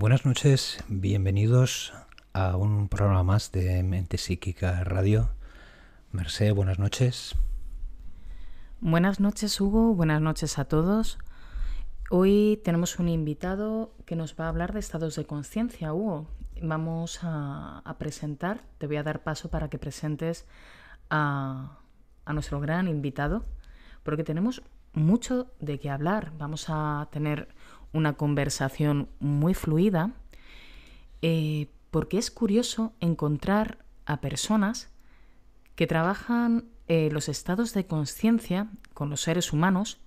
Buenas noches, bienvenidos a un programa más de Mente Psíquica Radio. Merced, buenas noches. Buenas noches, Hugo, buenas noches a todos. Hoy tenemos un invitado que nos va a hablar de estados de conciencia, Hugo. Vamos a, presentar, te voy a dar paso para que presentes a, a nuestro gran invitado, porque tenemos mucho de qué hablar. Vamos a tener una conversación muy fluida, eh, porque es curioso encontrar a personas que trabajan eh, los estados de conciencia con los seres humanos,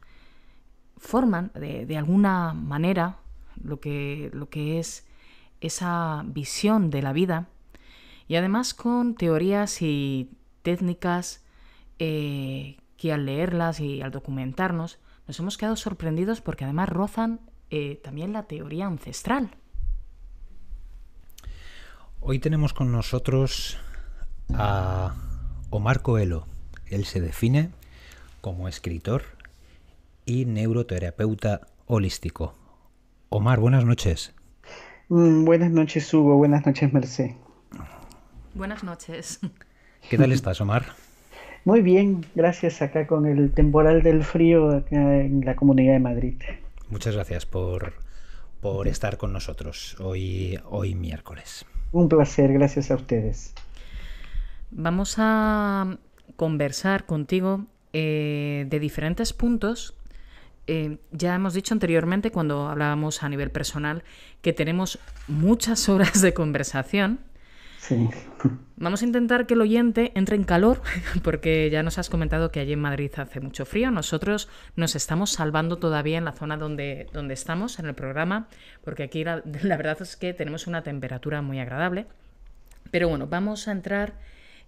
forman de, alguna manera lo que, lo que es esa visión de la vida y además con teorías y técnicas eh, que al leerlas y al documentarnos nos hemos quedado sorprendidos porque además rozan eh, también la teoría ancestral. Hoy tenemos con nosotros a Omar Coelho. Él se define como escritor y neuroterapeuta holístico. Omar, buenas noches. Mm, buenas noches, Hugo. Buenas noches, Merced. Buenas noches. ¿Qué tal estás, Omar? Muy bien, gracias acá con el temporal del frío en la Comunidad de Madrid. Muchas gracias por, por estar con nosotros hoy, hoy miércoles. Un placer, gracias a ustedes. Vamos a conversar contigo eh, de diferentes puntos. Eh, ya hemos dicho anteriormente, cuando hablábamos a nivel personal, que tenemos muchas horas de conversación Vamos a intentar que el oyente entre en calor, porque ya nos has comentado que allí en Madrid hace mucho frío. Nosotros nos estamos salvando todavía en la zona donde, donde estamos, en el programa, porque aquí la, verdad es que tenemos una temperatura muy agradable. Pero bueno, vamos a entrar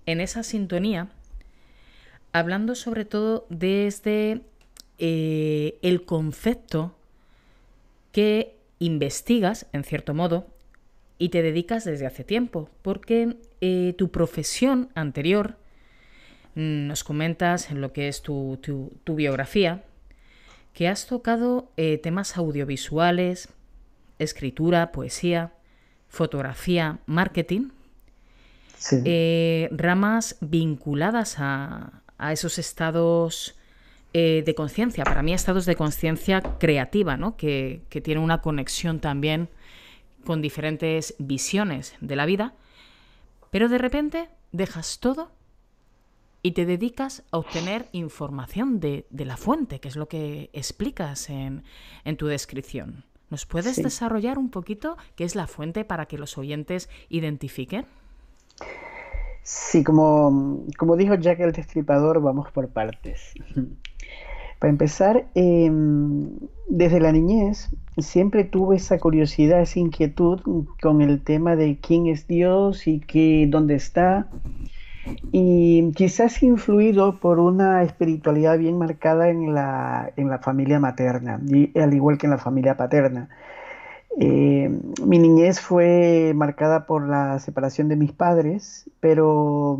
en esa sintonía, hablando sobre todo desde eh, el concepto que investigas, en cierto modo, y te dedicas desde hace tiempo, porque eh, tu profesión anterior, mm, nos comentas en lo que es tu, biografía, que has tocado eh, temas audiovisuales, escritura, poesía, fotografía, marketing, eh, ramas vinculadas a, esos estados de conciencia, para mí estados de conciencia creativa, ¿no? que, que tiene una conexión también con diferentes visiones de la vida, pero de repente dejas todo y te dedicas a obtener información de, la fuente, que es lo que explicas en, tu descripción. ¿Nos puedes desarrollar un poquito qué es la fuente para que los oyentes identifiquen? Sí, como, como dijo Jack el Destripador, vamos por partes. Para empezar, em, desde la niñez siempre tuve esa curiosidad, esa inquietud con el tema de quién es Dios y qué, dónde está. Y quizás influido por una espiritualidad bien marcada en la, en la familia materna, y, al igual que en la familia paterna. Em, mi niñez fue marcada por la separación de mis padres, pero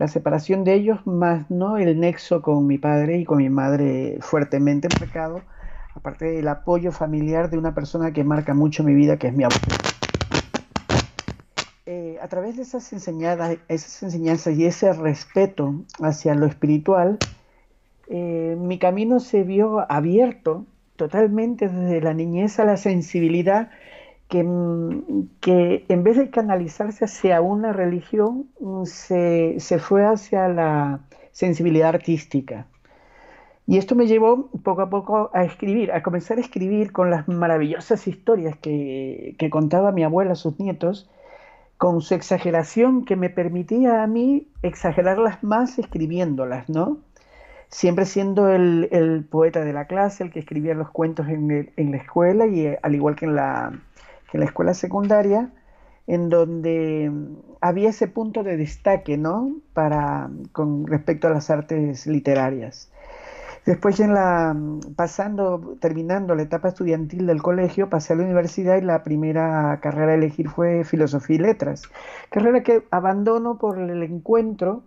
la separación de ellos, más no el nexo con mi padre y con mi madre fuertemente marcado, aparte del apoyo familiar de una persona que marca mucho mi vida, que es mi abuelo. Eh, a través de esas enseñadas esas enseñanzas y ese respeto hacia lo espiritual, eh, mi camino se vio abierto totalmente desde la niñez a la sensibilidad que, en vez de canalizarse hacia una religión, mm, se, fue hacia la sensibilidad artística. Y esto me llevó poco a poco a escribir, a comenzar a escribir con las maravillosas historias que, contaba mi abuela a sus nietos, con su exageración que me permitía a mí exagerarlas más escribiéndolas, ¿no? siempre siendo el, poeta de la clase, el que escribía los cuentos en, en la escuela y eh, al igual que en la, en la escuela secundaria, en donde mm, había ese punto de destaque, ¿no? Para, con respecto a las artes literarias. Después en la, mm, pasando, terminando la etapa estudiantil del colegio, pasé a la universidad y la primera carrera a elegir fue Filosofía y Letras, carrera que abandono por el encuentro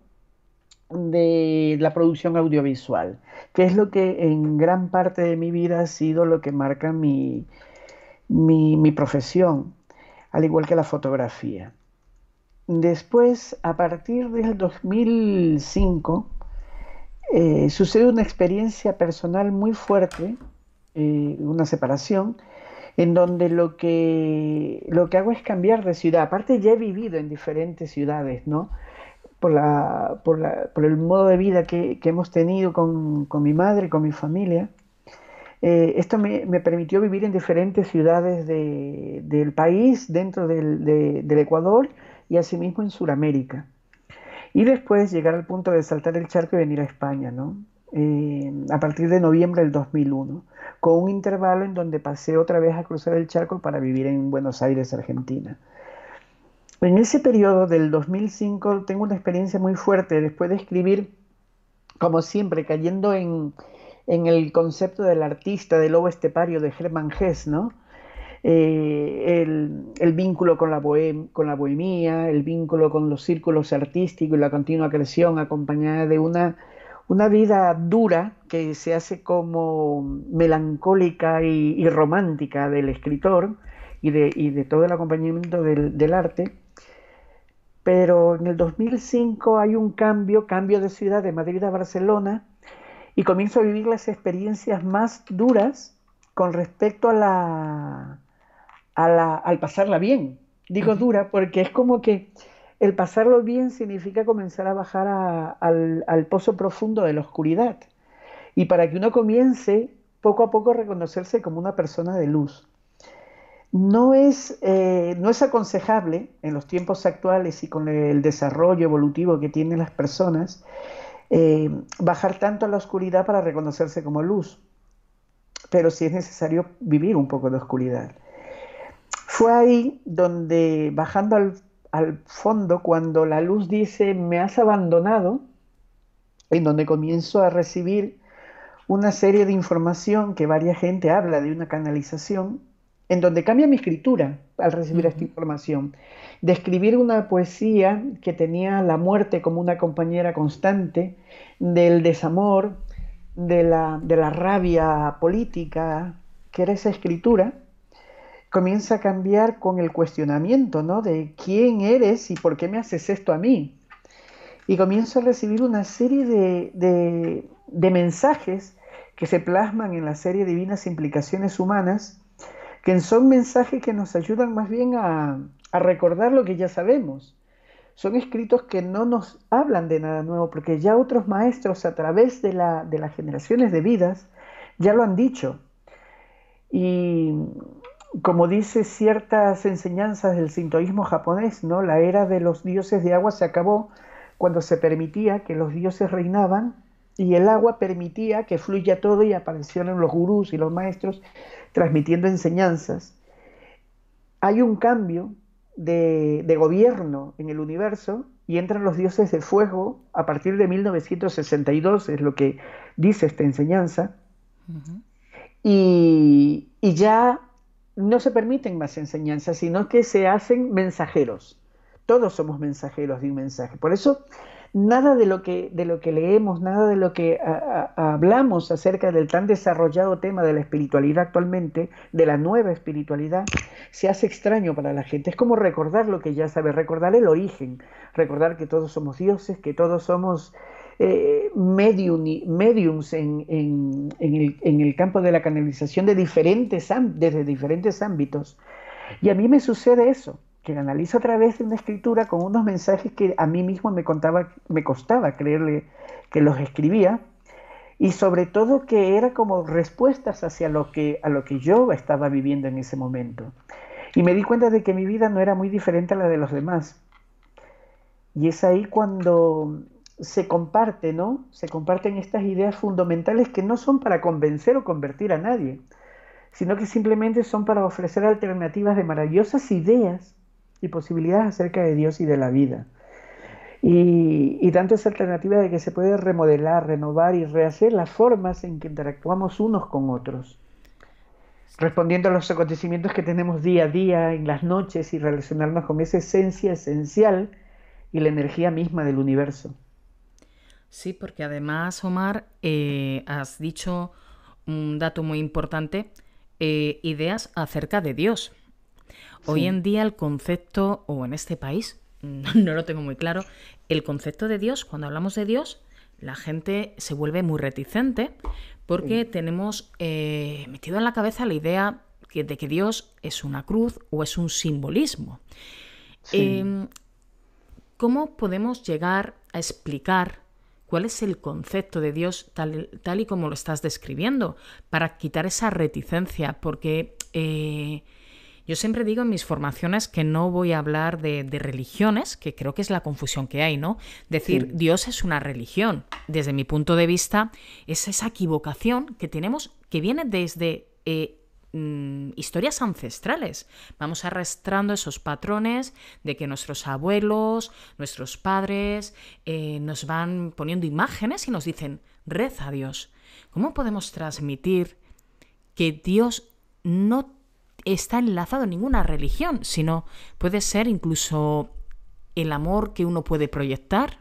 de la producción audiovisual, que es lo que en gran parte de mi vida ha sido lo que marca mi, mi, profesión, al igual que la fotografía. Después, a partir del 2005, eh, sucede una experiencia personal muy fuerte, eh, una separación, en donde lo que, lo que hago es cambiar de ciudad. Aparte ya he vivido en diferentes ciudades, ¿no? Por, la, por, la, por el modo de vida que, que hemos tenido con, con, mi madre, con mi familia. Eh, esto me, permitió vivir en diferentes ciudades del país, dentro del, Ecuador y asimismo en Sudamérica. Y después llegar al punto de saltar el charco y venir a España, ¿no? Eh, a partir de noviembre del 2001, con un intervalo en donde pasé otra vez a cruzar el charco para vivir en Buenos Aires, Argentina. En ese periodo del 2005 tengo una experiencia muy fuerte después de escribir, como siempre, cayendo en, en el concepto del artista, del lobo estepario de Germán Hesse, ¿no? Eh, el, vínculo con la, bohemia, el vínculo con los círculos artísticos y la continua creación acompañada de una, vida dura que se hace como melancólica y, romántica del escritor y de, todo el acompañamiento del, del, arte. Pero en el 2005 hay un cambio, cambio de ciudad de Madrid a Barcelona, y comienzo a vivir las experiencias más duras con respecto a la, al pasarla bien. Digo dura porque es como que el pasarlo bien significa comenzar a bajar al, pozo profundo de la oscuridad. Y para que uno comience poco a poco a reconocerse como una persona de luz. No es, eh, no es, aconsejable en los tiempos actuales y con el desarrollo evolutivo que tienen las personas eh, bajar tanto a la oscuridad para reconocerse como luz, pero sí es necesario vivir un poco de oscuridad. Fue ahí donde, bajando al, al fondo, cuando la luz dice, me has abandonado, en donde comienzo a recibir una serie de información que varia gente habla de una canalización, en donde cambia mi escritura al recibir esta información. De escribir una poesía que tenía la muerte como una compañera constante, del desamor, de la, rabia política, que era esa escritura, comienza a cambiar con el cuestionamiento, ¿no? De quién eres y por qué me haces esto a mí. Y comienzo a recibir una serie de, de mensajes que se plasman en la serie Divinas Implicaciones Humanas, que son mensajes que nos ayudan más bien a, recordar lo que ya sabemos. Son escritos que no nos hablan de nada nuevo, porque ya otros maestros a través de, de las generaciones de vidas ya lo han dicho. Y como dice ciertas enseñanzas del sintoísmo japonés, ¿no? La era de los dioses de agua se acabó cuando se permitía que los dioses reinaban y el agua permitía que fluya todo y aparecieran los gurús y los maestros transmitiendo enseñanzas. Hay un cambio de, gobierno en el universo y entran los dioses de fuego a partir de 1962, es lo que dice esta enseñanza, y ya no se permiten más enseñanzas, sino que se hacen mensajeros. Todos somos mensajeros de un mensaje. Por eso nada de lo que, de lo que leemos, nada de lo que hablamos acerca del tan desarrollado tema de la espiritualidad actualmente, de la nueva espiritualidad, se hace extraño para la gente. Es como recordar lo que ya sabe, recordar el origen, recordar que todos somos dioses, que todos somos eh, mediums en, el, en, el, campo de la canalización de diferentes, desde diferentes ámbitos. Y a mí me sucede eso que analizo a través de una escritura con unos mensajes que a mí mismo me, contaba, me costaba creerle que los escribía y sobre todo que era como respuestas hacia lo que, a lo que yo estaba viviendo en ese momento. Y me di cuenta de que mi vida no era muy diferente a la de los demás. Y es ahí cuando se comparte, ¿no? Se comparten estas ideas fundamentales que no son para convencer o convertir a nadie, sino que simplemente son para ofrecer alternativas de maravillosas ideas y posibilidades acerca de Dios y de la vida. Y, tanto esa alternativa de que se puede remodelar, renovar y rehacer las formas en que interactuamos unos con otros, respondiendo a los acontecimientos que tenemos día a día, en las noches y relacionarnos con esa esencia esencial y la energía misma del universo. Sí, porque además, Omar, eh, has dicho un dato muy importante, eh, ideas acerca de Dios. Hoy en día el concepto, o en este país, no, lo tengo muy claro, el concepto de Dios, cuando hablamos de Dios, la gente se vuelve muy reticente porque tenemos eh, metido en la cabeza la idea de que Dios es una cruz o es un simbolismo. Em, ¿Cómo podemos llegar a explicar cuál es el concepto de Dios tal, y como lo estás describiendo para quitar esa reticencia? Porque eh, yo siempre digo en mis formaciones que no voy a hablar de, religiones, que creo que es la confusión que hay, ¿no? Decir Dios es una religión, desde mi punto de vista, es esa equivocación que tenemos que viene desde... Eh, mm, historias ancestrales. Vamos arrastrando esos patrones de que nuestros abuelos, nuestros padres eh, nos van poniendo imágenes y nos dicen, reza a Dios. ¿Cómo podemos transmitir que Dios no está enlazado en ninguna religión, sino puede ser incluso el amor que uno puede proyectar,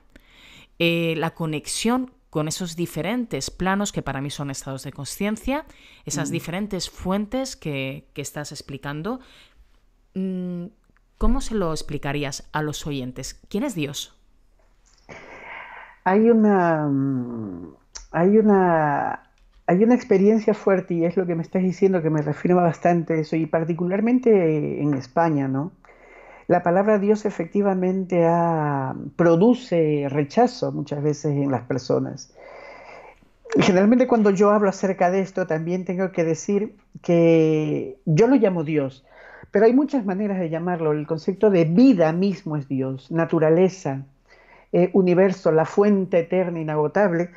eh, la conexión con esos diferentes planos que para mí son estados de conciencia, esas mm. diferentes fuentes que, estás explicando. Mm, ¿Cómo se lo explicarías a los oyentes? ¿Quién es Dios? Hay una, mm, hay una hay una experiencia fuerte y es lo que me estás diciendo que me refirma bastante eso y particularmente en España, ¿no? La palabra Dios efectivamente ah, produce rechazo muchas veces en las personas. Generalmente cuando yo hablo acerca de esto también tengo que decir que yo lo llamo Dios, pero hay muchas maneras de llamarlo. El concepto de vida mismo es Dios, naturaleza, eh, universo, la fuente eterna, inagotable,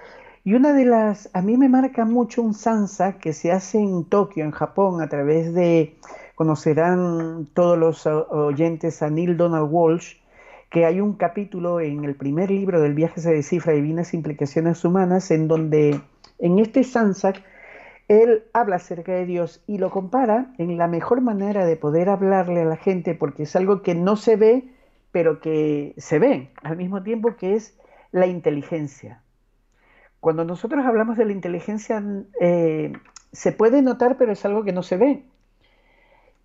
y una de las, a mí me marca mucho un Sansa que se hace en Tokio, en Japón, a través de, conocerán todos los ah, oyentes a Neil Donald Walsh, que hay un capítulo en el primer libro del viaje se descifra divinas implicaciones humanas, en donde en este Sansa él habla acerca de Dios y lo compara en la mejor manera de poder hablarle a la gente, porque es algo que no se ve, pero que se ve al mismo tiempo que es la inteligencia. Cuando nosotros hablamos de la inteligencia, eh, se puede notar, pero es algo que no se ve.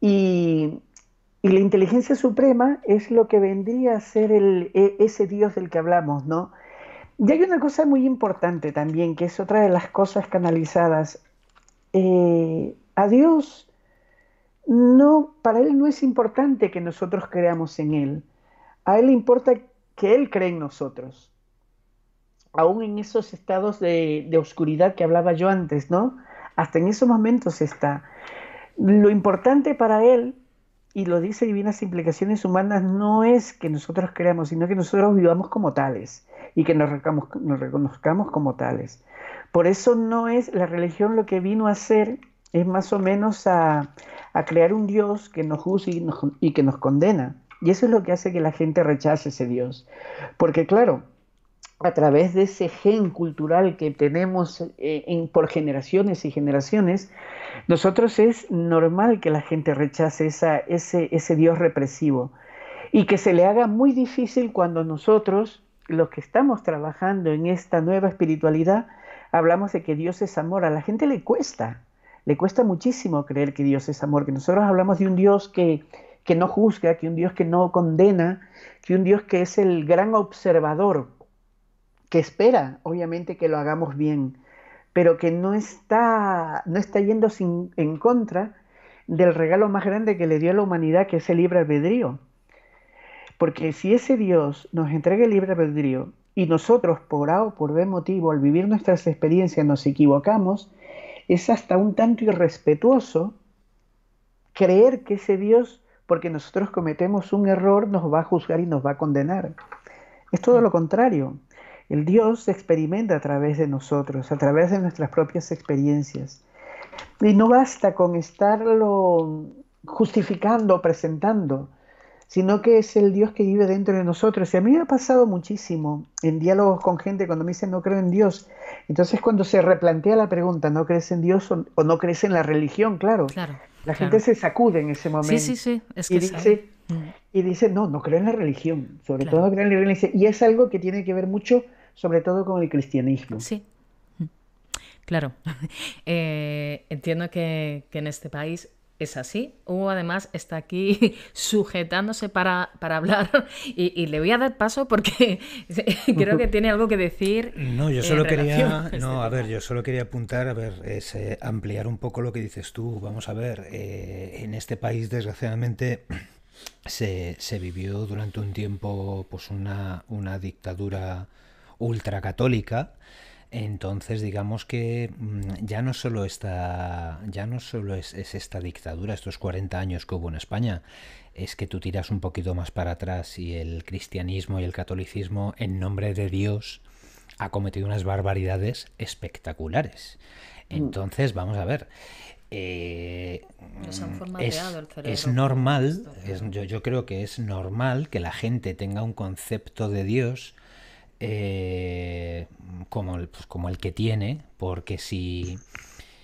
Y, la inteligencia suprema es lo que vendría a ser e, ese Dios del que hablamos, ¿no? Y hay una cosa muy importante también, que es otra de las cosas canalizadas. Eh, a Dios no, para él no es importante que nosotros creamos en él. A él le importa que él cree en nosotros aún en esos estados de, oscuridad que hablaba yo antes, ¿no? Hasta en esos momentos está. Lo importante para él y lo dice Divinas Implicaciones Humanas, no es que nosotros creamos, sino que nosotros vivamos como tales y que nos, reconozcamos como tales. Por eso no es la religión lo que vino a hacer, es más o menos a, crear un Dios que nos juzgue y que nos condena. Y eso es lo que hace que la gente rechace ese Dios. Porque claro, a través de ese gen cultural que tenemos eh, por generaciones y generaciones, nosotros es normal que la gente rechace ese, Dios represivo y que se le haga muy difícil cuando nosotros, los que estamos trabajando en esta nueva espiritualidad, hablamos de que Dios es amor. A la gente le cuesta, le cuesta muchísimo creer que Dios es amor, que nosotros hablamos de un Dios que no juzga, que un Dios que no condena, que un Dios que es el gran observador que espera, obviamente, que lo hagamos bien, pero que no está, no está yendo en contra del regalo más grande que le dio a la humanidad, que es el libre albedrío. Porque si ese Dios nos entrega el libre albedrío y nosotros, por A o por B motivo, al vivir nuestras experiencias nos equivocamos, es hasta un tanto irrespetuoso creer que ese Dios, porque nosotros cometemos un error, nos va a juzgar y nos va a condenar. Es todo lo contrario. El Dios se experimenta a través de nosotros, a través de nuestras propias experiencias. Y no basta con estarlo justificando, presentando, sino que es el Dios que vive dentro de nosotros. Y a mí me ha pasado muchísimo en diálogos con gente cuando me dicen no creo en Dios. Entonces cuando se replantea la pregunta, ¿no crees en Dios o, no crees en la religión? Claro. la gente se sacude en ese momento. Sí, sí, sí. Mm. y, dice, no, no creo en la religión. Sobre todo no creo en la religión. Y es algo que tiene que ver mucho sobre todo con el cristianismo. Sí. Claro, eh, entiendo que, en este país es así. Hugo además está aquí sujetándose para, hablar y, le voy a dar paso porque creo que tiene algo que decir. No, yo solo quería, no, este a ver, yo solo quería apuntar, a ver, es, eh, ampliar un poco lo que dices tú. Vamos a ver, eh, en este país desgraciadamente se, se, vivió durante un tiempo pues una, una dictadura ultracatólica, entonces, digamos que mm, ya no solo está ya no solo es, esta dictadura, estos 40 años que hubo en España, es que tú tiras un poquito más para atrás y el cristianismo y el catolicismo, en nombre de Dios, ha cometido unas barbaridades espectaculares. Mm. Entonces, vamos a ver. Eh, mm, es, normal, yo, yo creo que es normal que la gente tenga un concepto de Dios eh, como, el, pues, como el que tiene, porque si,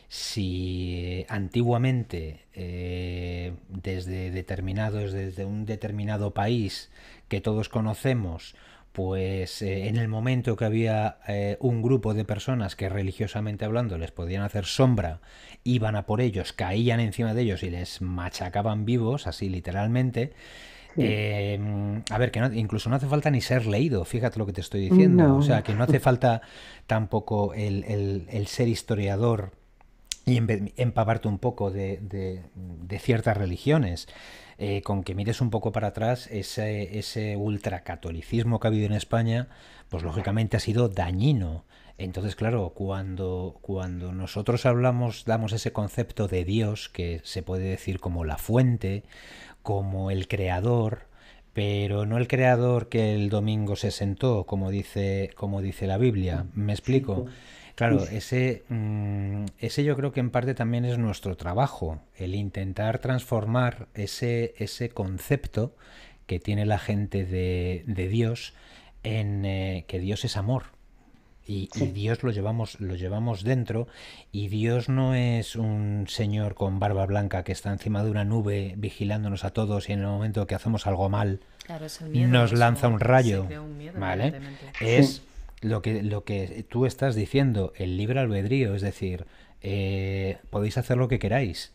si antiguamente eh, desde determinados, desde un determinado país que todos conocemos, pues eh, en el momento que había un grupo de personas que religiosamente hablando les podían hacer sombra, iban a por ellos, caían encima de ellos y les machacaban vivos, así literalmente, Em, a ver, que no, incluso no hace falta ni ser leído, fíjate lo que te estoy diciendo. O sea, que no hace falta tampoco el, el, ser historiador y empaparte un poco de, de, ciertas religiones. Eh, con que mires un poco para atrás, ese, ese ultracatolicismo que ha habido en España, pues lógicamente ha sido dañino. Entonces, claro, cuando, cuando nosotros hablamos, damos ese concepto de Dios, que se puede decir como la fuente, como el creador, pero no el creador que el domingo se sentó, como dice, como dice la Biblia. Mm. ¿Me explico? Claro, pues, ese, mm, ese yo creo que en parte también es nuestro trabajo, el intentar transformar ese, ese concepto que tiene la gente de, de Dios en eh, que Dios es amor y, Dios lo llevamos, lo llevamos dentro, y Dios no es un señor con barba blanca que está encima de una nube vigilándonos a todos y en el momento que hacemos algo mal nos lanza un rayo. ¿vale? Es lo que, lo que tú estás diciendo, el libre albedrío, es decir, eh, podéis hacer lo que queráis.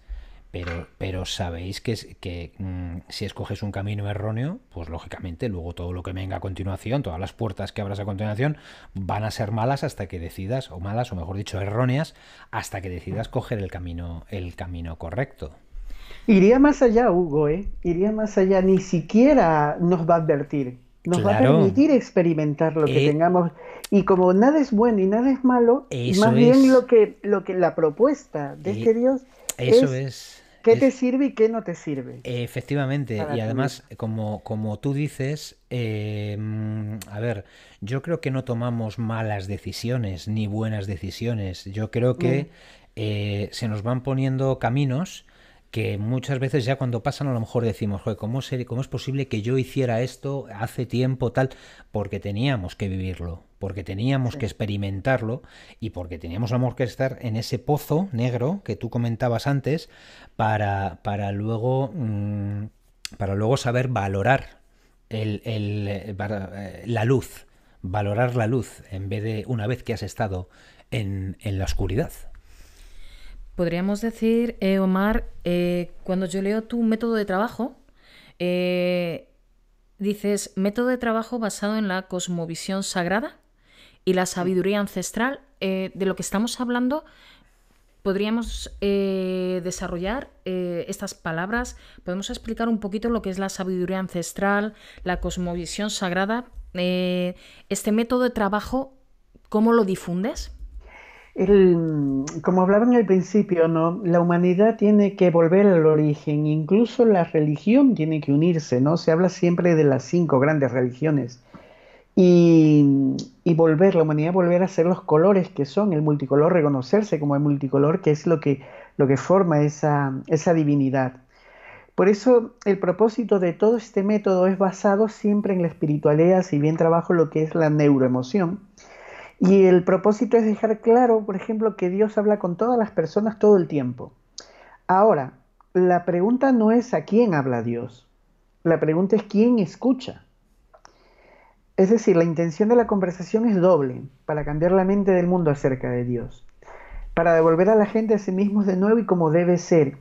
Pero, pero sabéis que, mm, si escoges un camino erróneo, pues lógicamente luego todo lo que venga a continuación, todas las puertas que abras a continuación, van a ser malas hasta que decidas, o malas, o mejor dicho, erróneas, hasta que decidas coger el camino, el camino correcto. Iría más allá, Hugo, ¿eh? Iría más allá, ni siquiera nos va a advertir. Nos va a permitir experimentar lo que eh, tengamos. Y como nada es bueno y nada es malo, más bien lo que, lo que la propuesta de eh, este Dios eso es ¿Qué te sirve y qué no te sirve? Efectivamente, y además, como, como tú dices, em, a ver, yo creo que no tomamos malas decisiones ni buenas decisiones. Yo creo que eh, se nos van poniendo caminos que muchas veces ya cuando pasan a lo mejor decimos, joder, ¿cómo, es ¿cómo es posible que yo hiciera esto hace tiempo tal? Porque teníamos que vivirlo, porque teníamos que experimentarlo y porque teníamos amor que estar en ese pozo negro que tú comentabas antes para, para luego... Mm, para luego saber valorar el, el, eh, eh, la luz, valorar la luz en vez de una vez que has estado en, en la oscuridad podríamos decir, eh, Omar, eh, cuando yo leo tu método de trabajo, eh, dices método de trabajo basado en la cosmovisión sagrada y la sabiduría ancestral. de lo que estamos hablando, podríamos desarrollar estas palabras, podemos explicar un poquito lo que es la sabiduría ancestral, la cosmovisión sagrada. este método de trabajo, ¿cómo lo difundes? como hablaba en el principio, ¿no? la humanidad tiene que volver al origen, incluso la religión tiene que unirse, ¿no? Se habla siempre de las cinco grandes religiones. Y, volver, la humanidad volver a ser los colores que son, el multicolor, reconocerse como el multicolor, que es lo que, forma esa, esa divinidad. Por eso el propósito de todo este método es basado siempre en la espiritualidad, si bien trabajo lo que es la neuroemoción y el propósito es dejar claro, por ejemplo, que Dios habla con todas las personas todo el tiempo. Ahora, la pregunta no es a quién habla Dios, la pregunta es quién escucha. Es decir, la intención de la conversación es doble, para cambiar la mente del mundo acerca de Dios, para devolver a la gente a sí mismos de nuevo y como debe ser,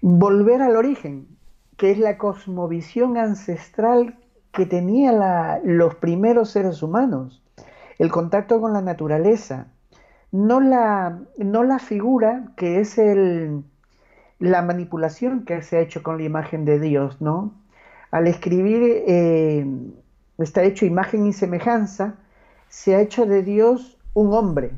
volver al origen, que es la cosmovisión ancestral que tenían los primeros seres humanos el contacto con la naturaleza, no la, no la figura que es el, la manipulación que se ha hecho con la imagen de Dios, ¿no? Al escribir, eh, está hecho imagen y semejanza, se ha hecho de Dios un hombre,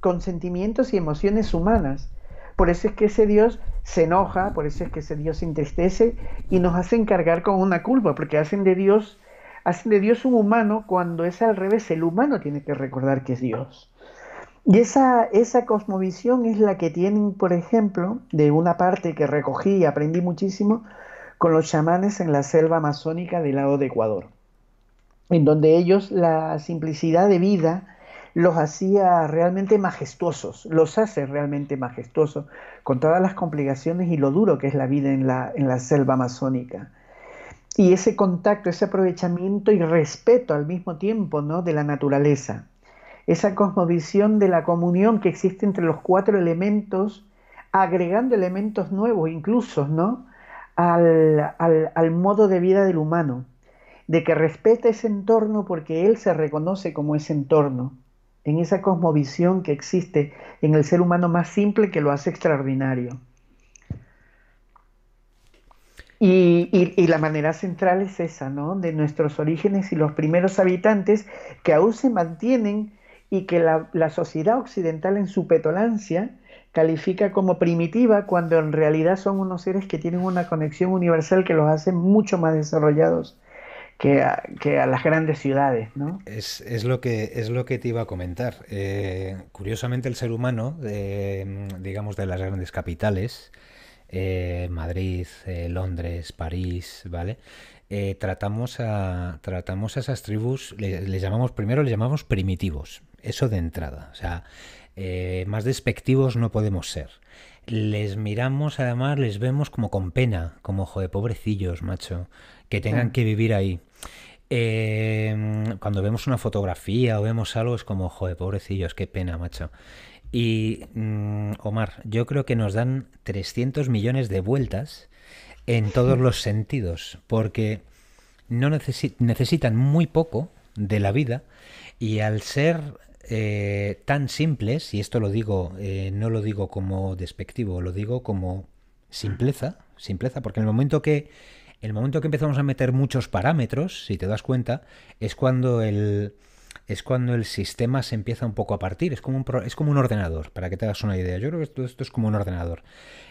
con sentimientos y emociones humanas. Por eso es que ese Dios se enoja, por eso es que ese Dios se entristece y nos hace encargar con una culpa, porque hacen de Dios hacen de Dios un humano cuando es al revés, el humano tiene que recordar que es Dios. Y esa, esa cosmovisión es la que tienen, por ejemplo, de una parte que recogí y aprendí muchísimo con los chamanes en la selva amazónica del lado de Ecuador, en donde ellos la simplicidad de vida los hacía realmente majestuosos, los hace realmente majestuosos, con todas las complicaciones y lo duro que es la vida en la, en la selva amazónica y ese contacto, ese aprovechamiento y respeto al mismo tiempo ¿no? de la naturaleza. Esa cosmovisión de la comunión que existe entre los cuatro elementos, agregando elementos nuevos incluso ¿no? al, al modo de vida del humano, de que respeta ese entorno porque él se reconoce como ese entorno, en esa cosmovisión que existe en el ser humano más simple que lo hace extraordinario. Y, la manera central es esa, ¿no? De nuestros orígenes y los primeros habitantes que aún se mantienen y que la, sociedad occidental en su petolancia califica como primitiva cuando en realidad son unos seres que tienen una conexión universal que los hace mucho más desarrollados que a, las grandes ciudades, ¿no? Es, lo, que, es lo que te iba a comentar. Eh, curiosamente el ser humano, eh, digamos de las grandes capitales, eh, Madrid, eh, Londres, París, ¿vale? Eh, tratamos, a, tratamos a esas tribus, les, llamamos primero, les llamamos primitivos, eso de entrada, o sea, más despectivos no podemos ser. Les miramos además, les vemos como con pena, como joder, pobrecillos, macho, que tengan que vivir ahí. cuando vemos una fotografía o vemos algo es como, joder, pobrecillos, qué pena, macho. Y, mm, Omar, yo creo que nos dan 300 millones de vueltas en todos los sentidos, porque no necesitan muy poco de la vida y al ser eh, tan simples, y esto lo digo, eh, no lo digo como despectivo, lo digo como simpleza, simpleza, porque en el momento que el momento que empezamos a meter muchos parámetros, si te das cuenta, es cuando el, es cuando el sistema se empieza un poco a partir. Es como un, es como un ordenador, para que te hagas una idea. Yo creo que esto, es como un ordenador.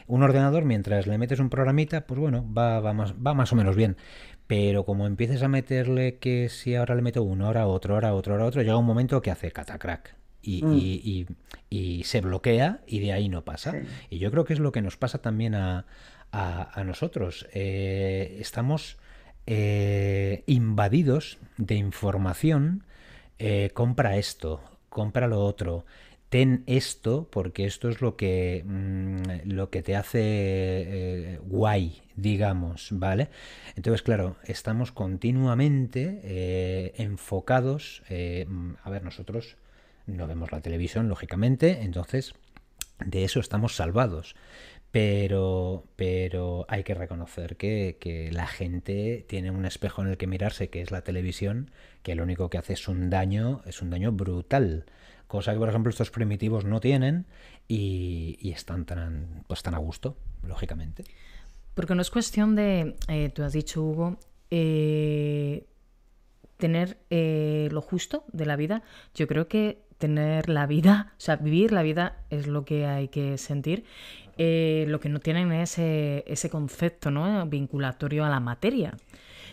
Un ordenador, mientras le metes un programita, pues bueno, va, va, más, va más o menos bien. Pero como empieces a meterle que si ahora le meto uno, ahora otro, ahora otro, ahora otro, llega un momento que hace catacrack. Y, mm. y, se bloquea y de ahí no pasa. Y yo creo que es lo que nos pasa también a, a, nosotros. Eh, estamos eh, invadidos de información eh, compra esto, compra lo otro, ten esto porque esto es lo que, mm, lo que te hace eh, guay, digamos, ¿vale? Entonces, claro, estamos continuamente eh, enfocados, a ver, nosotros no vemos la televisión, lógicamente, entonces de eso estamos salvados. Pero, pero hay que reconocer que, la gente tiene un espejo en el que mirarse, que es la televisión, que lo único que hace es un daño, es un daño brutal. Cosa que, por ejemplo, estos primitivos no tienen y, están tan, pues, tan a gusto, lógicamente. Porque no es cuestión de, eh, tú has dicho, Hugo, eh, tener eh, lo justo de la vida. Yo creo que tener la vida, o sea, vivir la vida es lo que hay que sentir eh, lo que no tienen es eh, ese concepto ¿no? vinculatorio a la materia.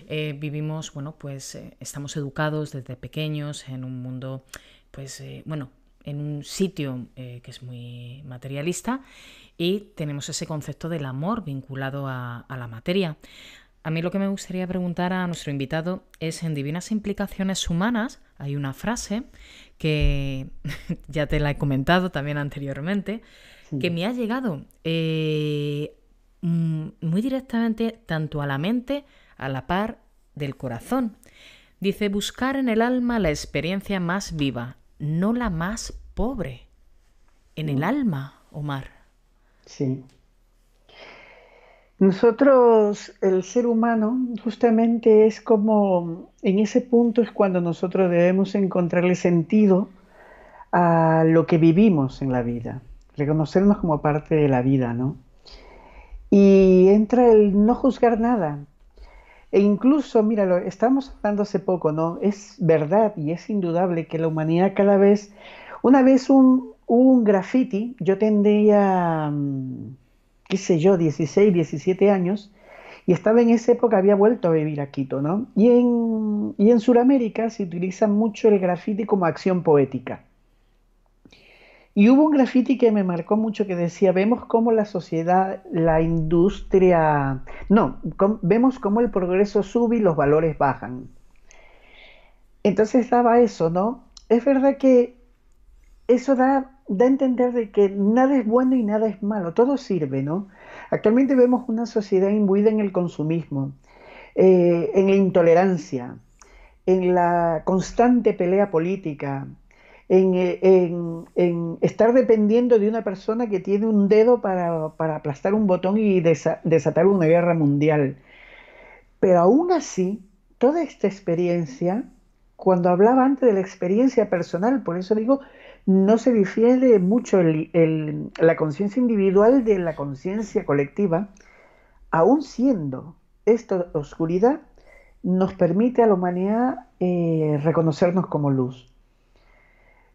Eh, vivimos, bueno, pues estamos educados desde pequeños en un mundo, pues, bueno, en un sitio que es muy materialista y tenemos ese concepto del amor vinculado a, a la materia. A mí lo que me gustaría preguntar a nuestro invitado es, en Divinas Implicaciones Humanas hay una frase que ya te la he comentado también anteriormente, que me ha llegado eh, mm, muy directamente tanto a la mente a la par del corazón. Dice, buscar en el alma la experiencia más viva, no la más pobre. En el mm. alma, Omar. Sí. Nosotros, el ser humano, justamente es como, en ese punto es cuando nosotros debemos encontrarle sentido a lo que vivimos en la vida reconocernos como parte de la vida, ¿no? Y entra el no juzgar nada. E incluso, mira, lo estamos hablando hace poco, ¿no? Es verdad y es indudable que la humanidad cada vez, una vez un, un graffiti, yo tendría, mm, qué sé yo, 16, 17 años, y estaba en esa época, había vuelto a vivir a Quito, ¿no? Y en, y en Sudamérica se utiliza mucho el graffiti como acción poética. Y hubo un graffiti que me marcó mucho que decía, vemos cómo la sociedad, la industria, no, vemos cómo el progreso sube y los valores bajan. Entonces daba eso, ¿no? Es verdad que eso da, a entender de que nada es bueno y nada es malo, todo sirve, ¿no? Actualmente vemos una sociedad imbuida en el consumismo, eh, en la intolerancia, en la constante pelea política, eh, en, estar dependiendo de una persona que tiene un dedo para, aplastar un botón y desatar una guerra mundial. Pero aún así, toda esta experiencia, cuando hablaba antes de la experiencia personal, por eso digo, no se difiere mucho la conciencia individual de la conciencia colectiva, aún siendo esta oscuridad, nos permite a la humanidad eh, reconocernos como luz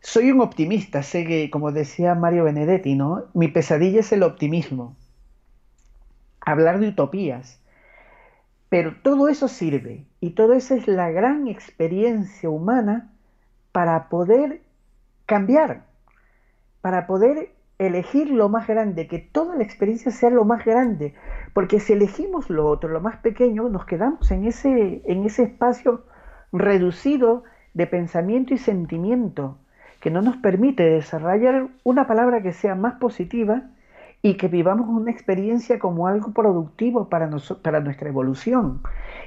soy un optimista, sé que, como decía Mario Benedetti, ¿no? Mi pesadilla es el optimismo. Hablar de utopías. Pero todo eso sirve y todo eso es la gran experiencia humana para poder cambiar, para poder elegir lo más grande, que toda la experiencia sea lo más grande, porque si elegimos lo otro, lo más pequeño, nos quedamos en ese, en ese espacio reducido de pensamiento y sentimiento que no nos permite desarrollar una palabra que sea más positiva y que vivamos una experiencia como algo productivo para, para nuestra evolución.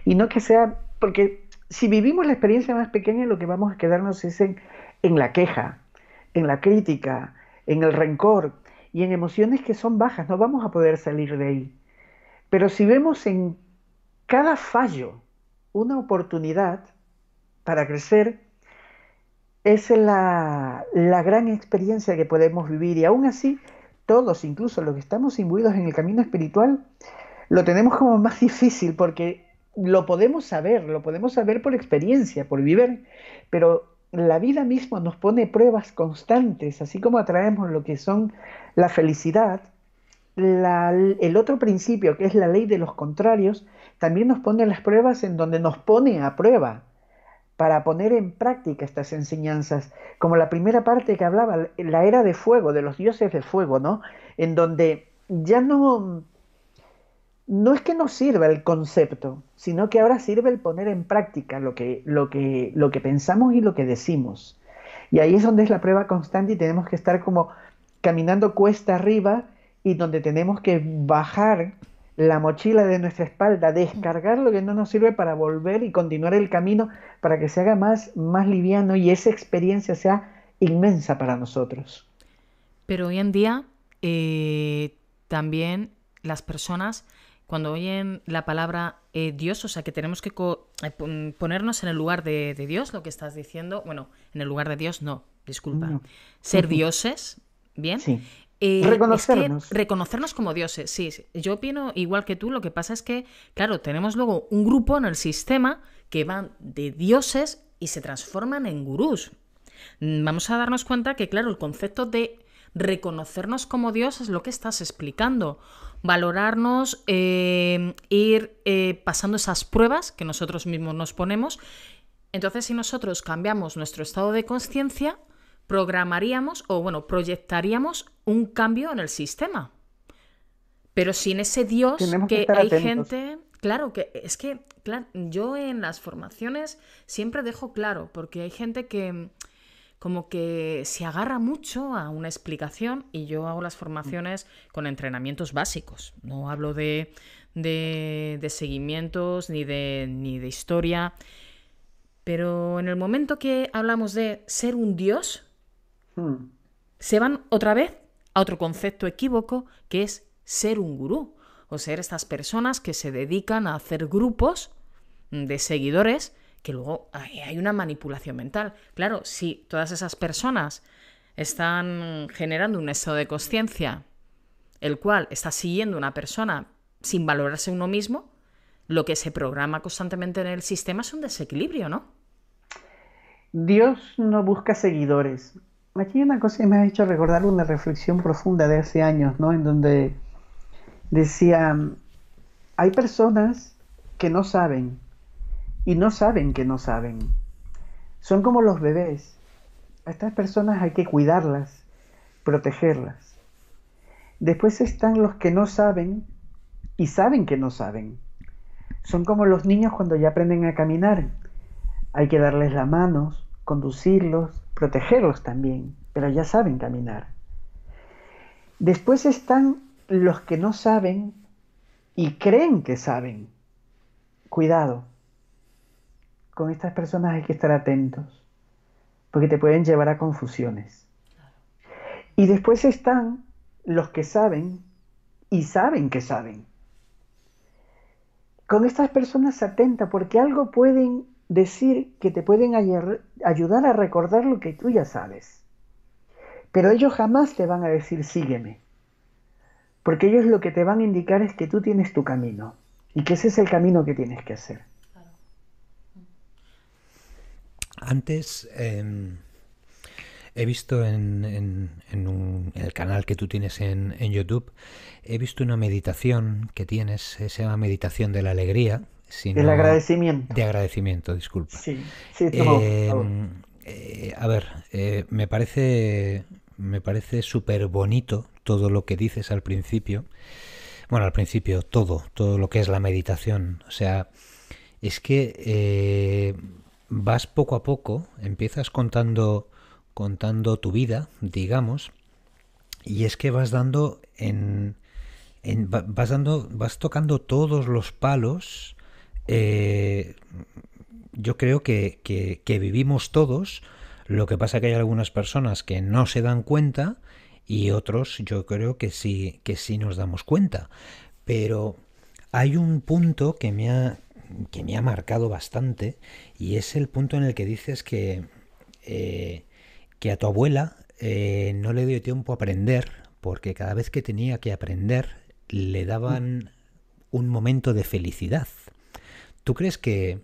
Y no que sea, porque si vivimos la experiencia más pequeña, lo que vamos a quedarnos es en, en la queja, en la crítica, en el rencor y en emociones que son bajas, no vamos a poder salir de ahí. Pero si vemos en cada fallo una oportunidad para crecer, es la, gran experiencia que podemos vivir y aún así todos, incluso los que estamos imbuidos en el camino espiritual, lo tenemos como más difícil porque lo podemos saber, lo podemos saber por experiencia, por vivir, pero la vida misma nos pone pruebas constantes, así como atraemos lo que son la felicidad, el otro principio que es la ley de los contrarios, también nos pone las pruebas en donde nos pone a prueba para poner en práctica estas enseñanzas, como la primera parte que hablaba, la era de fuego, de los dioses de fuego, ¿no? En donde ya no, no es que nos sirva el concepto, sino que ahora sirve el poner en práctica lo que, lo que, lo que pensamos y lo que decimos. Y ahí es donde es la prueba constante y tenemos que estar como caminando cuesta arriba y donde tenemos que bajar la mochila de nuestra espalda, descargar lo que no nos sirve para volver y continuar el camino para que se haga más, más liviano y esa experiencia sea inmensa para nosotros. Pero hoy en día eh, también las personas cuando oyen la palabra eh, Dios, o sea que tenemos que eh, ponernos en el lugar de, Dios, lo que estás diciendo, bueno, en el lugar de Dios no, disculpa, ser dioses, ¿bien? Sí. Eh, reconocernos. reconocernos como dioses, sí, Yo opino igual que tú, lo que pasa es que, claro, tenemos luego un grupo en el sistema que van de dioses y se transforman en gurús. Mm, vamos a darnos cuenta que, claro, el concepto de reconocernos como dioses es lo que estás explicando. Valorarnos, eh, ir eh, pasando esas pruebas que nosotros mismos nos ponemos. Entonces, si nosotros cambiamos nuestro estado de conciencia, programaríamos o, bueno, proyectaríamos un cambio en el sistema. Pero sin ese Dios que, hay gente... Claro, que es que yo en las formaciones siempre dejo claro, porque hay gente que como que se agarra mucho a una explicación y yo hago las formaciones con entrenamientos básicos. No hablo de, de, de seguimientos ni de, ni de historia. Pero en el momento que hablamos de ser un dios, Hmm. Se van otra vez a otro concepto equívoco que es ser un gurú o ser estas personas que se dedican a hacer grupos de seguidores que luego hay una manipulación mental. Claro, si todas esas personas están generando un estado de conciencia, el cual está siguiendo una persona sin valorarse uno mismo, lo que se programa constantemente en el sistema es un desequilibrio, ¿no? Dios no busca seguidores, Aquí hay una cosa que me ha hecho recordar una reflexión profunda de hace años, ¿no? En donde decía, hay personas que no saben y no saben que no saben. Son como los bebés. A estas personas hay que cuidarlas, protegerlas. Después están los que no saben y saben que no saben. Son como los niños cuando ya aprenden a caminar. Hay que darles las manos, conducirlos, protegerlos también, pero ya saben caminar. Después están los que no saben y creen que saben. Cuidado, con estas personas hay que estar atentos, porque te pueden llevar a confusiones. Y después están los que saben y saben que saben. Con estas personas atenta, porque algo pueden decir que te pueden ayudar a recordar lo que tú ya sabes. Pero ellos jamás te van a decir sígueme, porque ellos lo que te van a indicar es que tú tienes tu camino y que ese es el camino que tienes que hacer. Antes em, he visto en, en, el canal que tú tienes en, YouTube, he visto una meditación que tienes, se llama Meditación de la Alegría el agradecimiento. De agradecimiento, disculpa. Sí, sí, eh, eh, a ver, eh, me parece me parece súper bonito todo lo que dices al principio. Bueno, al principio todo, todo lo que es la meditación. O sea, es que vas poco a poco, empiezas contando contando tu vida, digamos, y es que vas dando en, en vas dando vas tocando todos los palos eh, yo creo que, que, vivimos todos, lo que pasa que hay algunas personas que no se dan cuenta y otros yo creo que sí, que sí nos damos cuenta. Pero hay un punto que me ha, que me ha marcado bastante y es el punto en el que dices que, eh, que a tu abuela eh, no le dio tiempo a aprender porque cada vez que tenía que aprender le daban mm. un momento de felicidad. ¿Tú crees que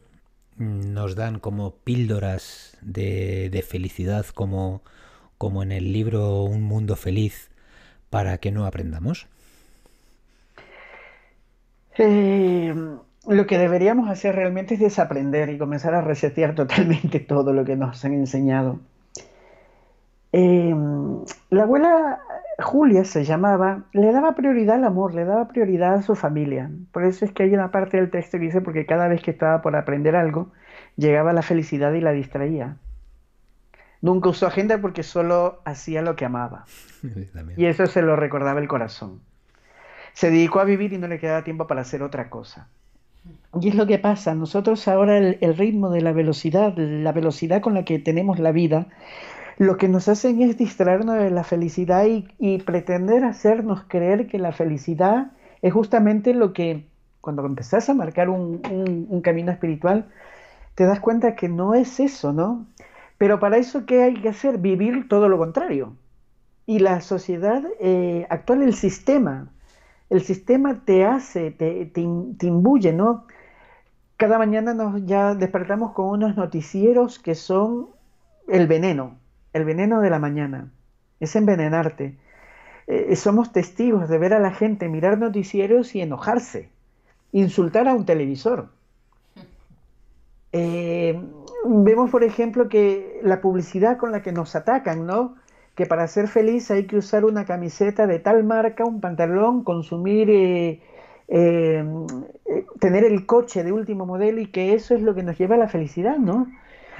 nos dan como píldoras de, felicidad, como, como en el libro Un mundo feliz, para que no aprendamos? Eh, lo que deberíamos hacer realmente es desaprender y comenzar a resetear totalmente todo lo que nos han enseñado. Eh, la abuela Julia se llamaba, le daba prioridad al amor, le daba prioridad a su familia. Por eso es que hay una parte del texto que dice, porque cada vez que estaba por aprender algo, llegaba la felicidad y la distraía. Nunca usó agenda porque solo hacía lo que amaba. Y eso se lo recordaba el corazón. Se dedicó a vivir y no le quedaba tiempo para hacer otra cosa. Y es lo que pasa, nosotros ahora el ritmo de la velocidad, la velocidad con la que tenemos la vida, lo que nos hacen es distraernos de la felicidad y, pretender hacernos creer que la felicidad es justamente lo que, cuando empezás a marcar un, camino espiritual, te das cuenta que no es eso, ¿no? Pero para eso, ¿qué hay que hacer? Vivir todo lo contrario. Y la sociedad eh, actual, el sistema, el sistema te hace, te, imbuye, ¿no? Cada mañana nos ya despertamos con unos noticieros que son el veneno el veneno de la mañana, es envenenarte. Eh, eh, somos testigos de ver a la gente mirar noticieros y enojarse, insultar a un televisor. Eh, vemos, por ejemplo, que la publicidad con la que nos atacan, ¿no? Que para ser feliz hay que usar una camiseta de tal marca, un pantalón, consumir, tener el coche de último modelo y que eso es lo que nos lleva a la felicidad, ¿no?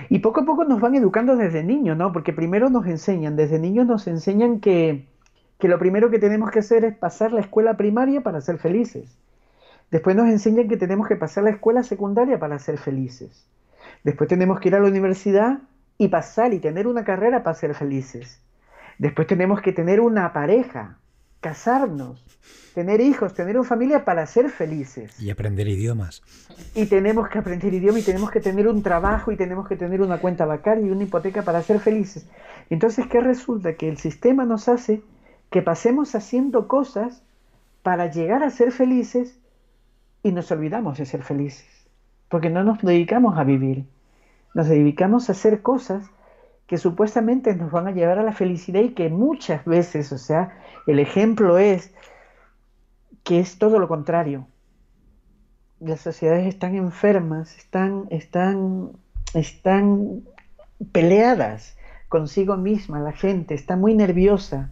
Y poco a poco nos van educando desde niños, ¿no? Porque primero nos enseñan, desde niños nos enseñan que, que lo primero que tenemos que hacer es pasar la escuela primaria para ser felices. Después nos enseñan que tenemos que pasar la escuela secundaria para ser felices. Después tenemos que ir a la universidad y pasar y tener una carrera para ser felices. Después tenemos que tener una pareja casarnos, tener hijos, tener una familia para ser felices. Y aprender idiomas. Y tenemos que aprender idiomas y tenemos que tener un trabajo y tenemos que tener una cuenta bancaria y una hipoteca para ser felices. Entonces, ¿qué resulta? Que el sistema nos hace que pasemos haciendo cosas para llegar a ser felices y nos olvidamos de ser felices, porque no nos dedicamos a vivir, nos dedicamos a hacer cosas que supuestamente nos van a llevar a la felicidad y que muchas veces, o sea, el ejemplo es que es todo lo contrario. Las sociedades están enfermas, están, están, están peleadas consigo misma, la gente está muy nerviosa,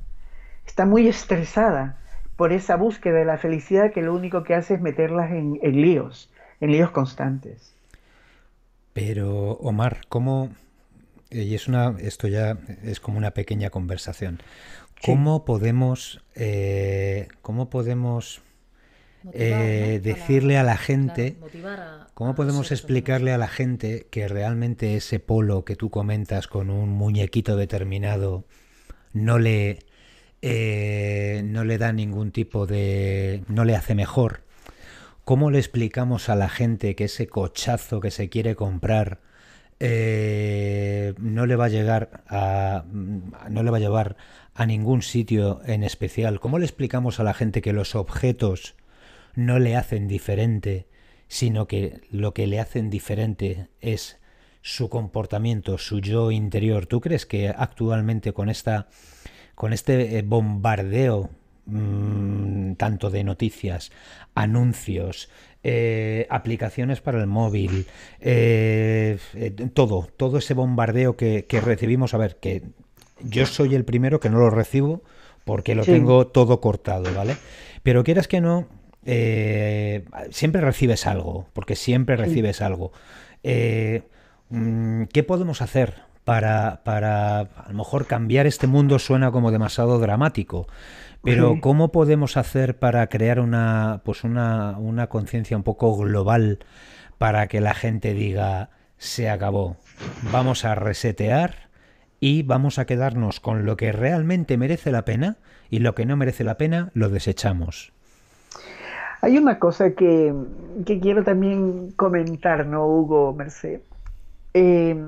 está muy estresada por esa búsqueda de la felicidad que lo único que hace es meterlas en, en líos, en líos constantes. Pero, Omar, ¿cómo, eh, y es una, esto ya es como una pequeña conversación. ¿Cómo podemos, eh, eh, decirle a la gente, cómo podemos explicarle a la gente que realmente ese polo que tú comentas con un muñequito determinado no le, no le da ningún tipo de, no le hace mejor? ¿Cómo le explicamos a la gente que ese cochazo que se quiere comprar eh, no le va a llegar a, no le va a llevar a ningún sitio en especial. ¿Cómo le explicamos a la gente que los objetos no le hacen diferente, sino que lo que le hacen diferente es su comportamiento, su yo interior. ¿Tú crees que actualmente con esta con este eh, bombardeo mm, tanto de noticias, anuncios, eh, aplicaciones para el móvil, eh, eh, todo, todo ese bombardeo que, recibimos, a ver, que yo soy el primero que no lo recibo porque lo tengo todo cortado, ¿vale? Pero quieras que no, siempre recibes algo, porque siempre recibes algo. Mm, ¿Qué podemos hacer para, para, a lo mejor cambiar este mundo suena como demasiado dramático, pero ¿cómo podemos hacer para crear una, pues una, conciencia un poco global para que la gente diga, se acabó, vamos a resetear? y vamos a quedarnos con lo que realmente merece la pena y lo que no merece la pena lo desechamos. Hay una cosa que, quiero también comentar, ¿no, Hugo Merced? Eh,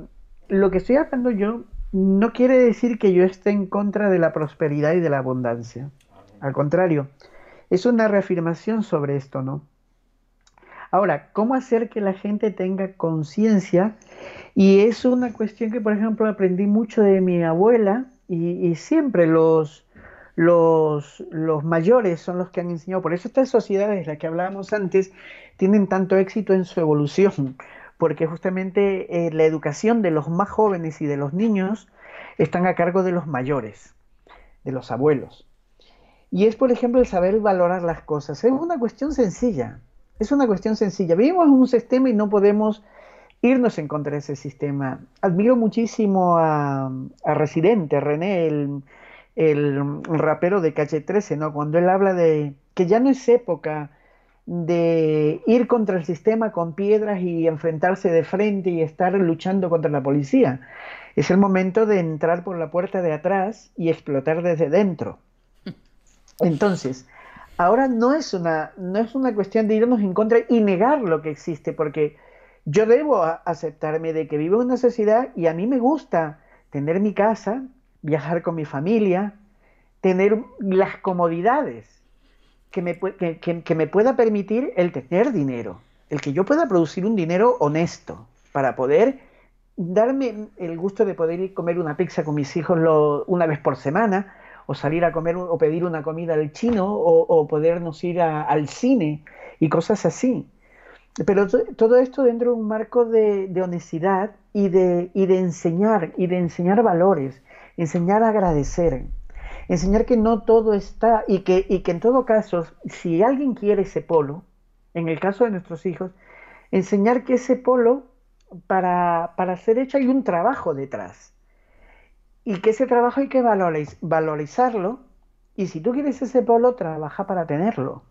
lo que estoy haciendo yo no quiere decir que yo esté en contra de la prosperidad y de la abundancia. Al contrario, es una reafirmación sobre esto, ¿no? Ahora, ¿cómo hacer que la gente tenga conciencia? Y es una cuestión que, por ejemplo, aprendí mucho de mi abuela y, siempre los, los, mayores son los que han enseñado. Por eso estas sociedades, las que hablábamos antes, tienen tanto éxito en su evolución, porque justamente eh, la educación de los más jóvenes y de los niños están a cargo de los mayores, de los abuelos. Y es, por ejemplo, el saber valorar las cosas. Es una cuestión sencilla. Es una cuestión sencilla. Vivimos en un sistema y no podemos irnos en contra de ese sistema. Admiro muchísimo a, Residente, René, el, rapero de Calle 13, ¿no? Cuando él habla de que ya no es época de ir contra el sistema con piedras y enfrentarse de frente y estar luchando contra la policía. Es el momento de entrar por la puerta de atrás y explotar desde dentro. Entonces, ahora no es una, cuestión de irnos en contra y negar lo que existe, porque yo debo aceptarme de que vivo en una sociedad y a mí me gusta tener mi casa, viajar con mi familia, tener las comodidades que me, que, que, me pueda permitir el tener dinero, el que yo pueda producir un dinero honesto para poder darme el gusto de poder ir a comer una pizza con mis hijos una vez por semana, o salir a comer o pedir una comida al chino o, podernos ir al cine y cosas así. Pero todo esto dentro de un marco de, honestidad y de, y de enseñar, y de enseñar valores, enseñar a agradecer, enseñar que no todo está y que, y que en todo caso, si alguien quiere ese polo, en el caso de nuestros hijos, enseñar que ese polo para, para ser hecho hay un trabajo detrás y que ese trabajo hay que valorizarlo y si tú quieres ese polo, trabaja para tenerlo.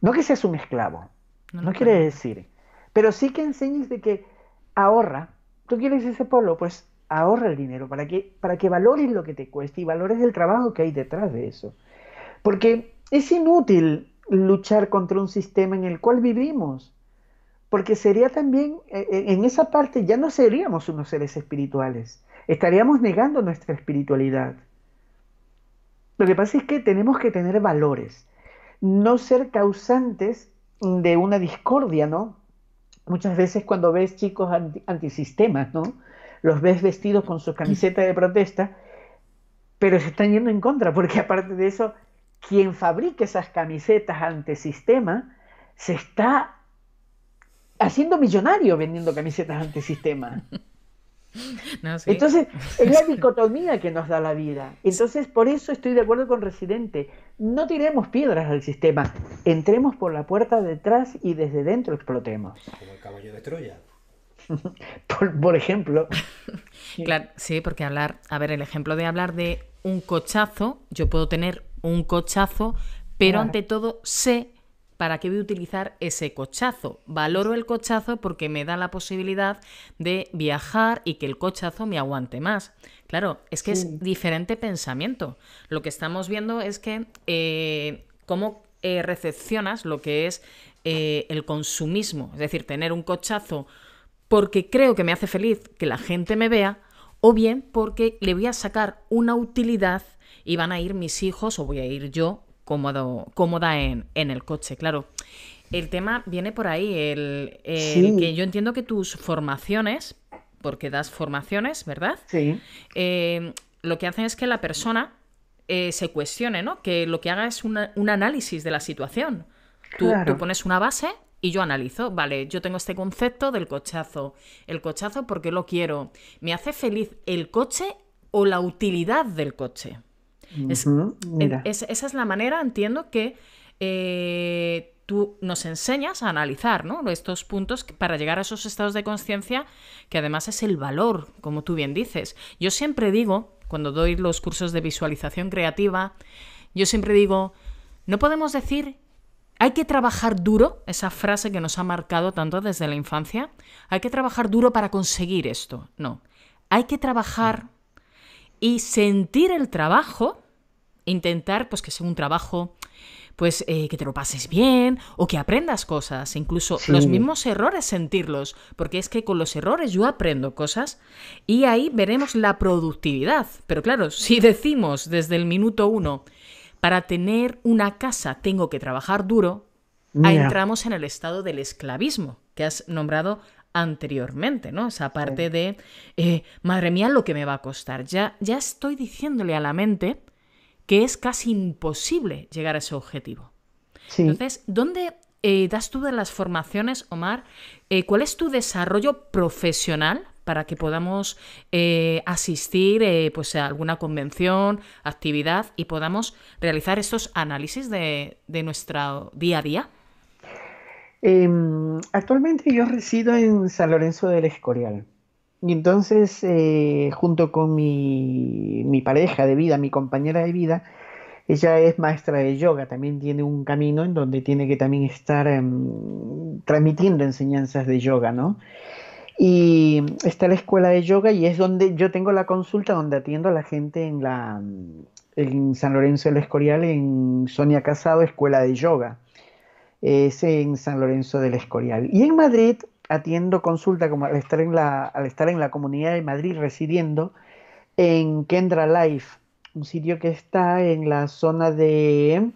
No que seas un esclavo, no, quiere decir, pero sí que enseñes de que ahorra, tú quieres ese polo, pues ahorra el dinero para que, para que valores lo que te cueste y valores el trabajo que hay detrás de eso. Porque es inútil luchar contra un sistema en el cual vivimos, porque sería también, eh, en esa parte ya no seríamos unos seres espirituales, estaríamos negando nuestra espiritualidad. Lo que pasa es que tenemos que tener valores, no ser causantes de una discordia, ¿no? Muchas veces cuando ves chicos antisistemas, ¿no? Los ves vestidos con sus camisetas de protesta, pero se están yendo en contra, porque aparte de eso, quien fabrica esas camisetas antisistema se está haciendo millonario vendiendo camisetas antisistema. No, Entonces, es la dicotomía que nos da la vida. Entonces, por eso estoy de acuerdo con Residente. No tiremos piedras al sistema. Entremos por la puerta detrás y desde dentro explotemos. Como el caballo de Troya. por, ejemplo. Claro, sí, porque hablar, a ver, el ejemplo de hablar de un cochazo, yo puedo tener un cochazo, pero ante todo sé ¿para qué voy a utilizar ese cochazo? Valoro el cochazo porque me da la posibilidad de viajar y que el cochazo me aguante más. Claro, es que es diferente pensamiento. Lo que estamos viendo es que eh, cómo eh, recepcionas lo que es eh, el consumismo, es decir, tener un cochazo porque creo que me hace feliz que la gente me vea, o bien porque le voy a sacar una utilidad y van a ir mis hijos o voy a ir yo cómodo, cómoda en, el coche, claro. El tema viene por ahí, el, que yo entiendo que tus formaciones, porque das formaciones, ¿verdad? Sí. Em, lo que hacen es que la persona eh, se cuestione, ¿no? Que lo que haga es un análisis de la situación. tú, pones una base y yo analizo, vale, yo tengo este concepto del cochazo. El cochazo porque lo quiero. ¿Me hace feliz el coche o la utilidad del coche? esa es la manera, entiendo, que eh, tú nos enseñas a analizar estos puntos para llegar a esos estados de conciencia que además es el valor, como tú bien dices. Yo siempre digo, cuando doy los cursos de visualización creativa, yo siempre digo, no podemos decir hay que trabajar duro, esa frase que nos ha marcado tanto desde la infancia. Hay que trabajar duro para conseguir esto. No. Hay que trabajar y sentir el trabajo, intentar pues que sea un trabajo pues eh, que te lo pases bien o que aprendas cosas, incluso los mismos errores sentirlos, porque es que con los errores yo aprendo cosas y ahí veremos la productividad. Pero claro, si decimos desde el minuto uno, para tener una casa tengo que trabajar duro, entramos en el estado del esclavismo que has nombrado anteriormente, ¿no? Esa parte de, eh, madre mía, lo que me va a costar. Ya, ya estoy diciéndole a la mente que es casi imposible llegar a ese objetivo. Entonces, ¿dónde eh, das tú de las formaciones, Omar? Eh, ¿Cuál es tu desarrollo profesional para que podamos asistir pues a alguna convención, actividad y podamos realizar estos análisis de, nuestro día a día? Em, actualmente yo resido en San Lorenzo del Escorial. Y entonces, eh, junto con mi, mi, pareja de vida, mi compañera de vida, ella es maestra de yoga, también tiene un camino en donde tiene que también estar em, transmitiendo enseñanzas de yoga, ¿no? Y está la escuela de yoga y es donde yo tengo la consulta, donde atiendo a la gente en, la, en San Lorenzo del Escorial, en Sonia Casado, escuela de yoga es en San Lorenzo del Escorial. Y en Madrid atiendo consulta, como al estar en la, al estar en la comunidad de Madrid residiendo, en Kendra Life, un sitio que está en la zona de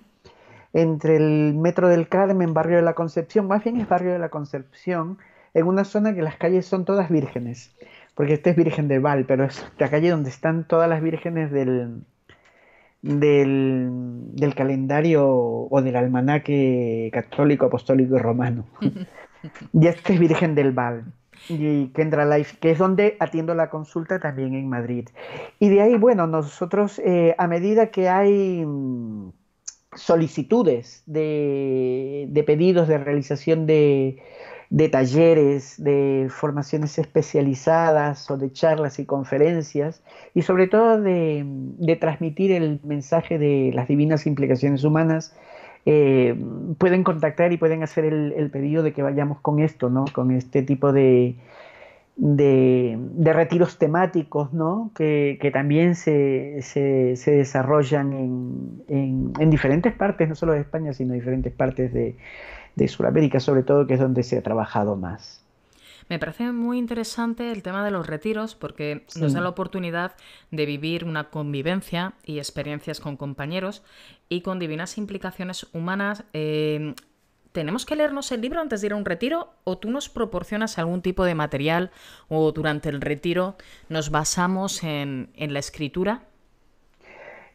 entre el metro del Carmen, barrio de la Concepción, más bien es barrio de la Concepción, en una zona que las calles son todas vírgenes, porque este es Virgen del Val, pero es la calle donde están todas las vírgenes del, del, calendario o del almanaque católico, apostólico y romano. y este es Virgen del Val y Kendra Life, que es donde atiendo la consulta también en Madrid. Y de ahí, bueno, nosotros eh, a medida que hay mm, solicitudes de pedidos de realización de, de talleres, de formaciones especializadas o de charlas y conferencias, y sobre todo de, transmitir el mensaje de las divinas implicaciones humanas, eh, pueden contactar y pueden hacer el, pedido de que vayamos con esto, ¿no? con este tipo de, de, retiros temáticos ¿no? que, también se, se, desarrollan en, diferentes partes, no solo de España, sino en diferentes partes de de Sudamérica, sobre todo, que es donde se ha trabajado más. Me parece muy interesante el tema de los retiros porque nos da la oportunidad de vivir una convivencia y experiencias con compañeros y con divinas implicaciones humanas. Eh, ¿Tenemos que leernos el libro antes de ir a un retiro o tú nos proporcionas algún tipo de material o durante el retiro nos basamos en, en la escritura?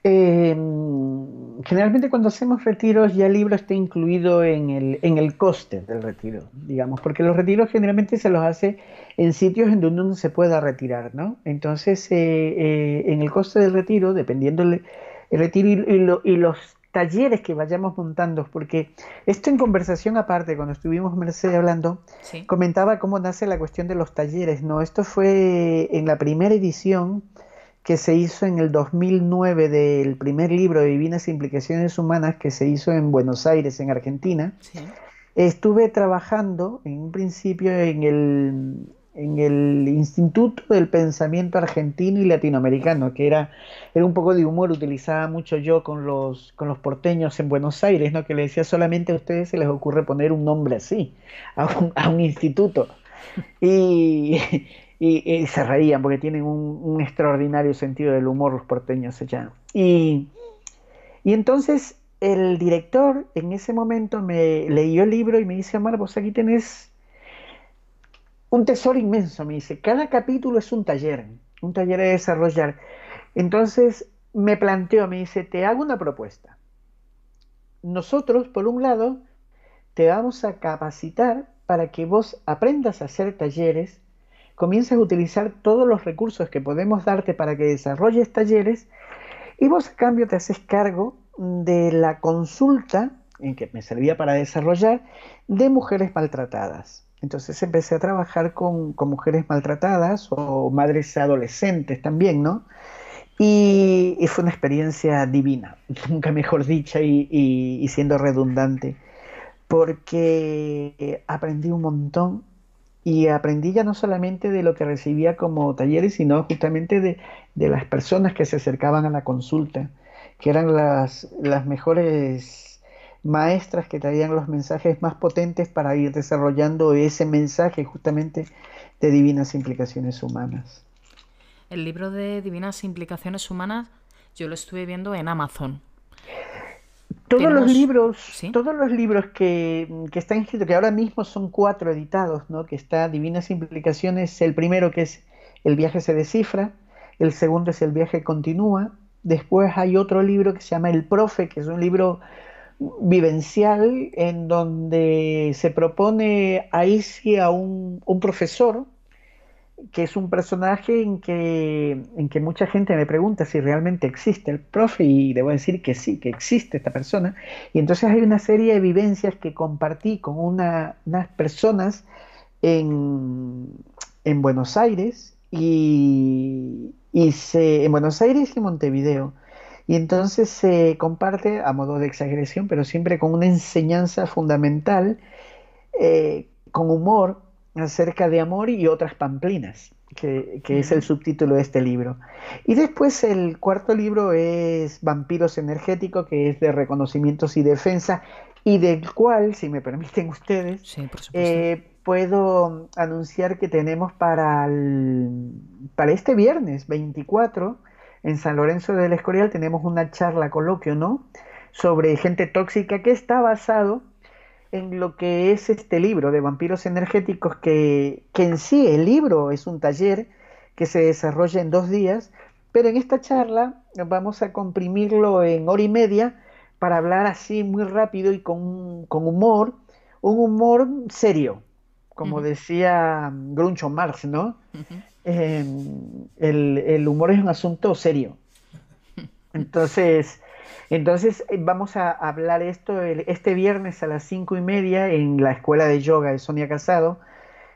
Em, generalmente cuando hacemos retiros ya el libro está incluido en el, en el coste del retiro, digamos, porque los retiros generalmente se los hace en sitios en donde uno se pueda retirar, ¿no? Entonces, eh, eh, en el coste del retiro, dependiendo el, retiro y, los talleres que vayamos montando, porque esto en conversación aparte, cuando estuvimos Mercedes hablando, comentaba cómo nace la cuestión de los talleres, ¿no? Esto fue en la primera edición que se hizo en el 2009 del primer libro de Divinas Implicaciones Humanas que se hizo en Buenos Aires, en Argentina. Estuve trabajando en un principio en el, en el Instituto del Pensamiento Argentino y Latinoamericano, que era, era un poco de humor, utilizaba mucho yo con los, con los porteños en Buenos Aires, ¿no? que le decía solamente a ustedes se les ocurre poner un nombre así a un, a un instituto. Y, y, se reían porque tienen un, extraordinario sentido del humor los porteños allá. Y, y entonces el director en ese momento me leyó el libro y me dice, Omar, vos aquí tenés un tesoro inmenso, me dice, cada capítulo es un taller, un taller de desarrollar. Entonces me planteó, me dice, te hago una propuesta. Nosotros, por un lado, te vamos a capacitar para que vos aprendas a hacer talleres comienzas a utilizar todos los recursos que podemos darte para que desarrolles talleres y vos a cambio te haces cargo de la consulta en que me servía para desarrollar de mujeres maltratadas. Entonces empecé a trabajar con, mujeres maltratadas o madres adolescentes también, ¿no? Y, fue una experiencia divina, nunca mejor dicha y siendo redundante, porque eh, aprendí un montón y aprendí ya no solamente de lo que recibía como talleres, sino justamente de, de las personas que se acercaban a la consulta, que eran las, las mejores maestras que traían los mensajes más potentes para ir desarrollando ese mensaje justamente de divinas implicaciones humanas. El libro de divinas implicaciones humanas yo lo estuve viendo en Amazon. Todos los libros, todos los libros que, están escritos, que ahora mismo son cuatro editados, ¿no? que está Divinas Implicaciones, el primero que es El viaje se descifra, el segundo es El viaje continúa, después hay otro libro que se llama El profe, que es un libro vivencial en donde se propone ahí sí a un profesor, que es un personaje en que, en que mucha gente me pregunta si realmente existe el profe y debo decir que sí, que existe esta persona. Y entonces hay una serie de vivencias que compartí con unas personas en, Buenos Aires y, se, en Buenos Aires y Montevideo. Y entonces se comparte a modo de exageración, pero siempre con una enseñanza fundamental, eh, con humor, acerca de amor y otras pamplinas, que, es el subtítulo de este libro. Y después el cuarto libro es Vampiros Energéticos, que es de reconocimientos y defensa, y del cual, si me permiten ustedes, eh, puedo anunciar que tenemos para, para este viernes 24 en San Lorenzo del Escorial, tenemos una charla coloquio, ¿no? Sobre gente tóxica que está basado en lo que es este libro de vampiros energéticos, que, en sí el libro es un taller que se desarrolla en dos días, pero en esta charla vamos a comprimirlo en hora y media para hablar así muy rápido y con, humor, un humor serio, como decía Gruncho Marx, ¿no? Em, el, humor es un asunto serio. Entonces, entonces eh, vamos a hablar esto este viernes a las cinco y media en la escuela de yoga de Sonia Casado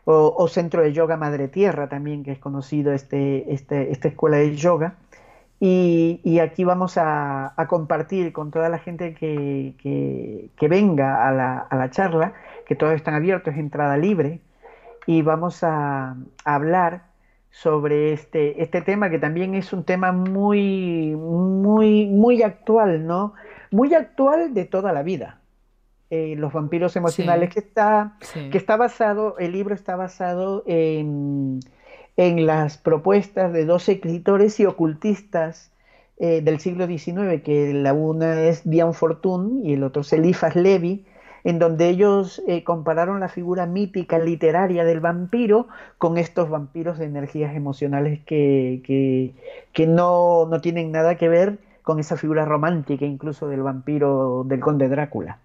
o, centro de yoga Madre Tierra también que es conocido este, este esta escuela de yoga y, aquí vamos a, compartir con toda la gente que, venga a la, charla que todos están abiertos, es entrada libre y vamos a hablar sobre este, este tema que también es un tema muy, muy, muy actual, ¿no? Muy actual de toda la vida. Eh, los vampiros emocionales, que, está, que está basado, el libro está basado en, en las propuestas de dos escritores y ocultistas eh, del siglo XIX, que la una es Dion Fortune y el otro es Eliphas Levy, en donde ellos eh, compararon la figura mítica literaria del vampiro con estos vampiros de energías emocionales que, no, no tienen nada que ver con esa figura romántica incluso del vampiro del conde Drácula.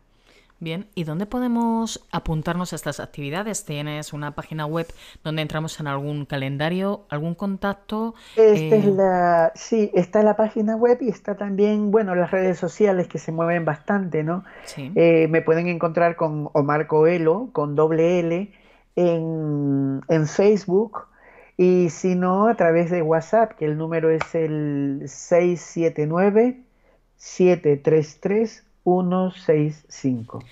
Bien, ¿y dónde podemos apuntarnos a estas actividades? ¿Tienes una página web donde entramos en algún calendario, algún contacto? Esta es eh, la, sí, está la página web y está también, bueno, las redes sociales que se mueven bastante, ¿no? Sí. Eh, me pueden encontrar con Omar Coelho, con doble L, en, en Facebook y si no, a través de WhatsApp, que el número es el 679 733 165.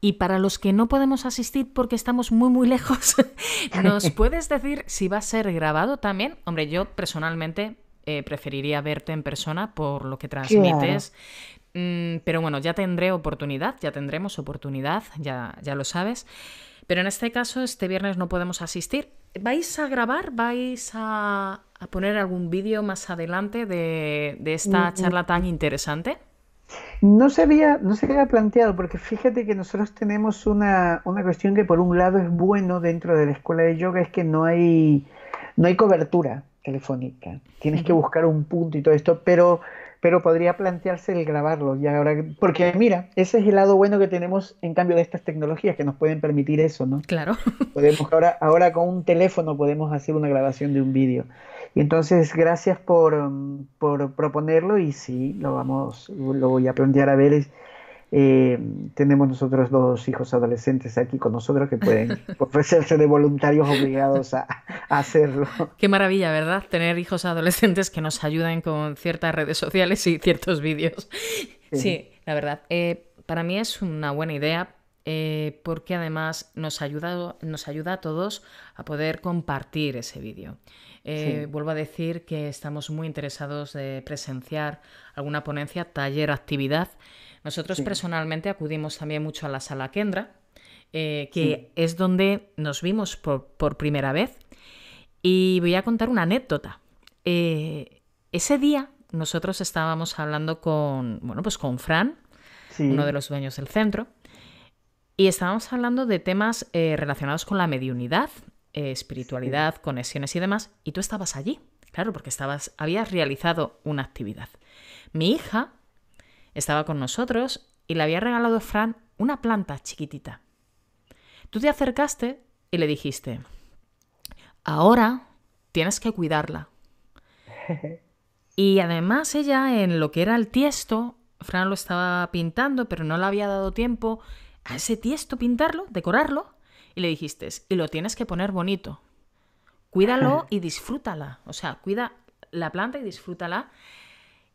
Y para los que no podemos asistir porque estamos muy muy lejos, ¿nos puedes decir si va a ser grabado también? Hombre, yo personalmente eh, preferiría verte en persona por lo que transmites. Mm, pero bueno, ya tendré oportunidad, ya tendremos oportunidad, ya, ya lo sabes. Pero en este caso, este viernes no podemos asistir. ¿Vais a grabar? ¿Vais a, poner algún vídeo más adelante de, de esta mm, mm. charla tan interesante? No se, había, no se había planteado, porque fíjate que nosotros tenemos una, cuestión que por un lado es bueno dentro de la escuela de yoga, es que no hay, cobertura telefónica. Tienes que buscar un punto y todo esto, pero, pero podría plantearse el grabarlo. Y ahora, porque mira, ese es el lado bueno que tenemos en cambio de estas tecnologías que nos pueden permitir eso, ¿no? Claro. ahora, ahora con un teléfono podemos hacer una grabación de un vídeo entonces, gracias por, proponerlo y sí, lo, vamos, lo voy a plantear a ver eh, tenemos nosotros dos hijos adolescentes aquí con nosotros que pueden ofrecerse de voluntarios obligados a, hacerlo. Qué maravilla, ¿verdad? Tener hijos adolescentes que nos ayuden con ciertas redes sociales y ciertos vídeos. Sí, la verdad. Eh, para mí es una buena idea eh, porque además nos ayuda, nos ayuda a todos a poder compartir ese vídeo. Eh, vuelvo a decir que estamos muy interesados de presenciar alguna ponencia, taller, actividad. Nosotros personalmente acudimos también mucho a la sala Kendra, eh, que es donde nos vimos por, primera vez. Y voy a contar una anécdota. Eh, ese día nosotros estábamos hablando con, bueno, pues con Fran, uno de los dueños del centro, y estábamos hablando de temas relacionados con la mediunidad eh, espiritualidad, conexiones y demás, y tú estabas allí, claro, porque estabas, habías realizado una actividad. Mi hija estaba con nosotros y le había regalado Fran una planta chiquitita. Tú te acercaste y le dijiste, ahora tienes que cuidarla. Y además ella en lo que era el tiesto, Fran lo estaba pintando, pero no le había dado tiempo a ese tiesto pintarlo, decorarlo, y le dijiste, y lo tienes que poner bonito. Cuídalo y disfrútala. O sea, cuida la planta y disfrútala.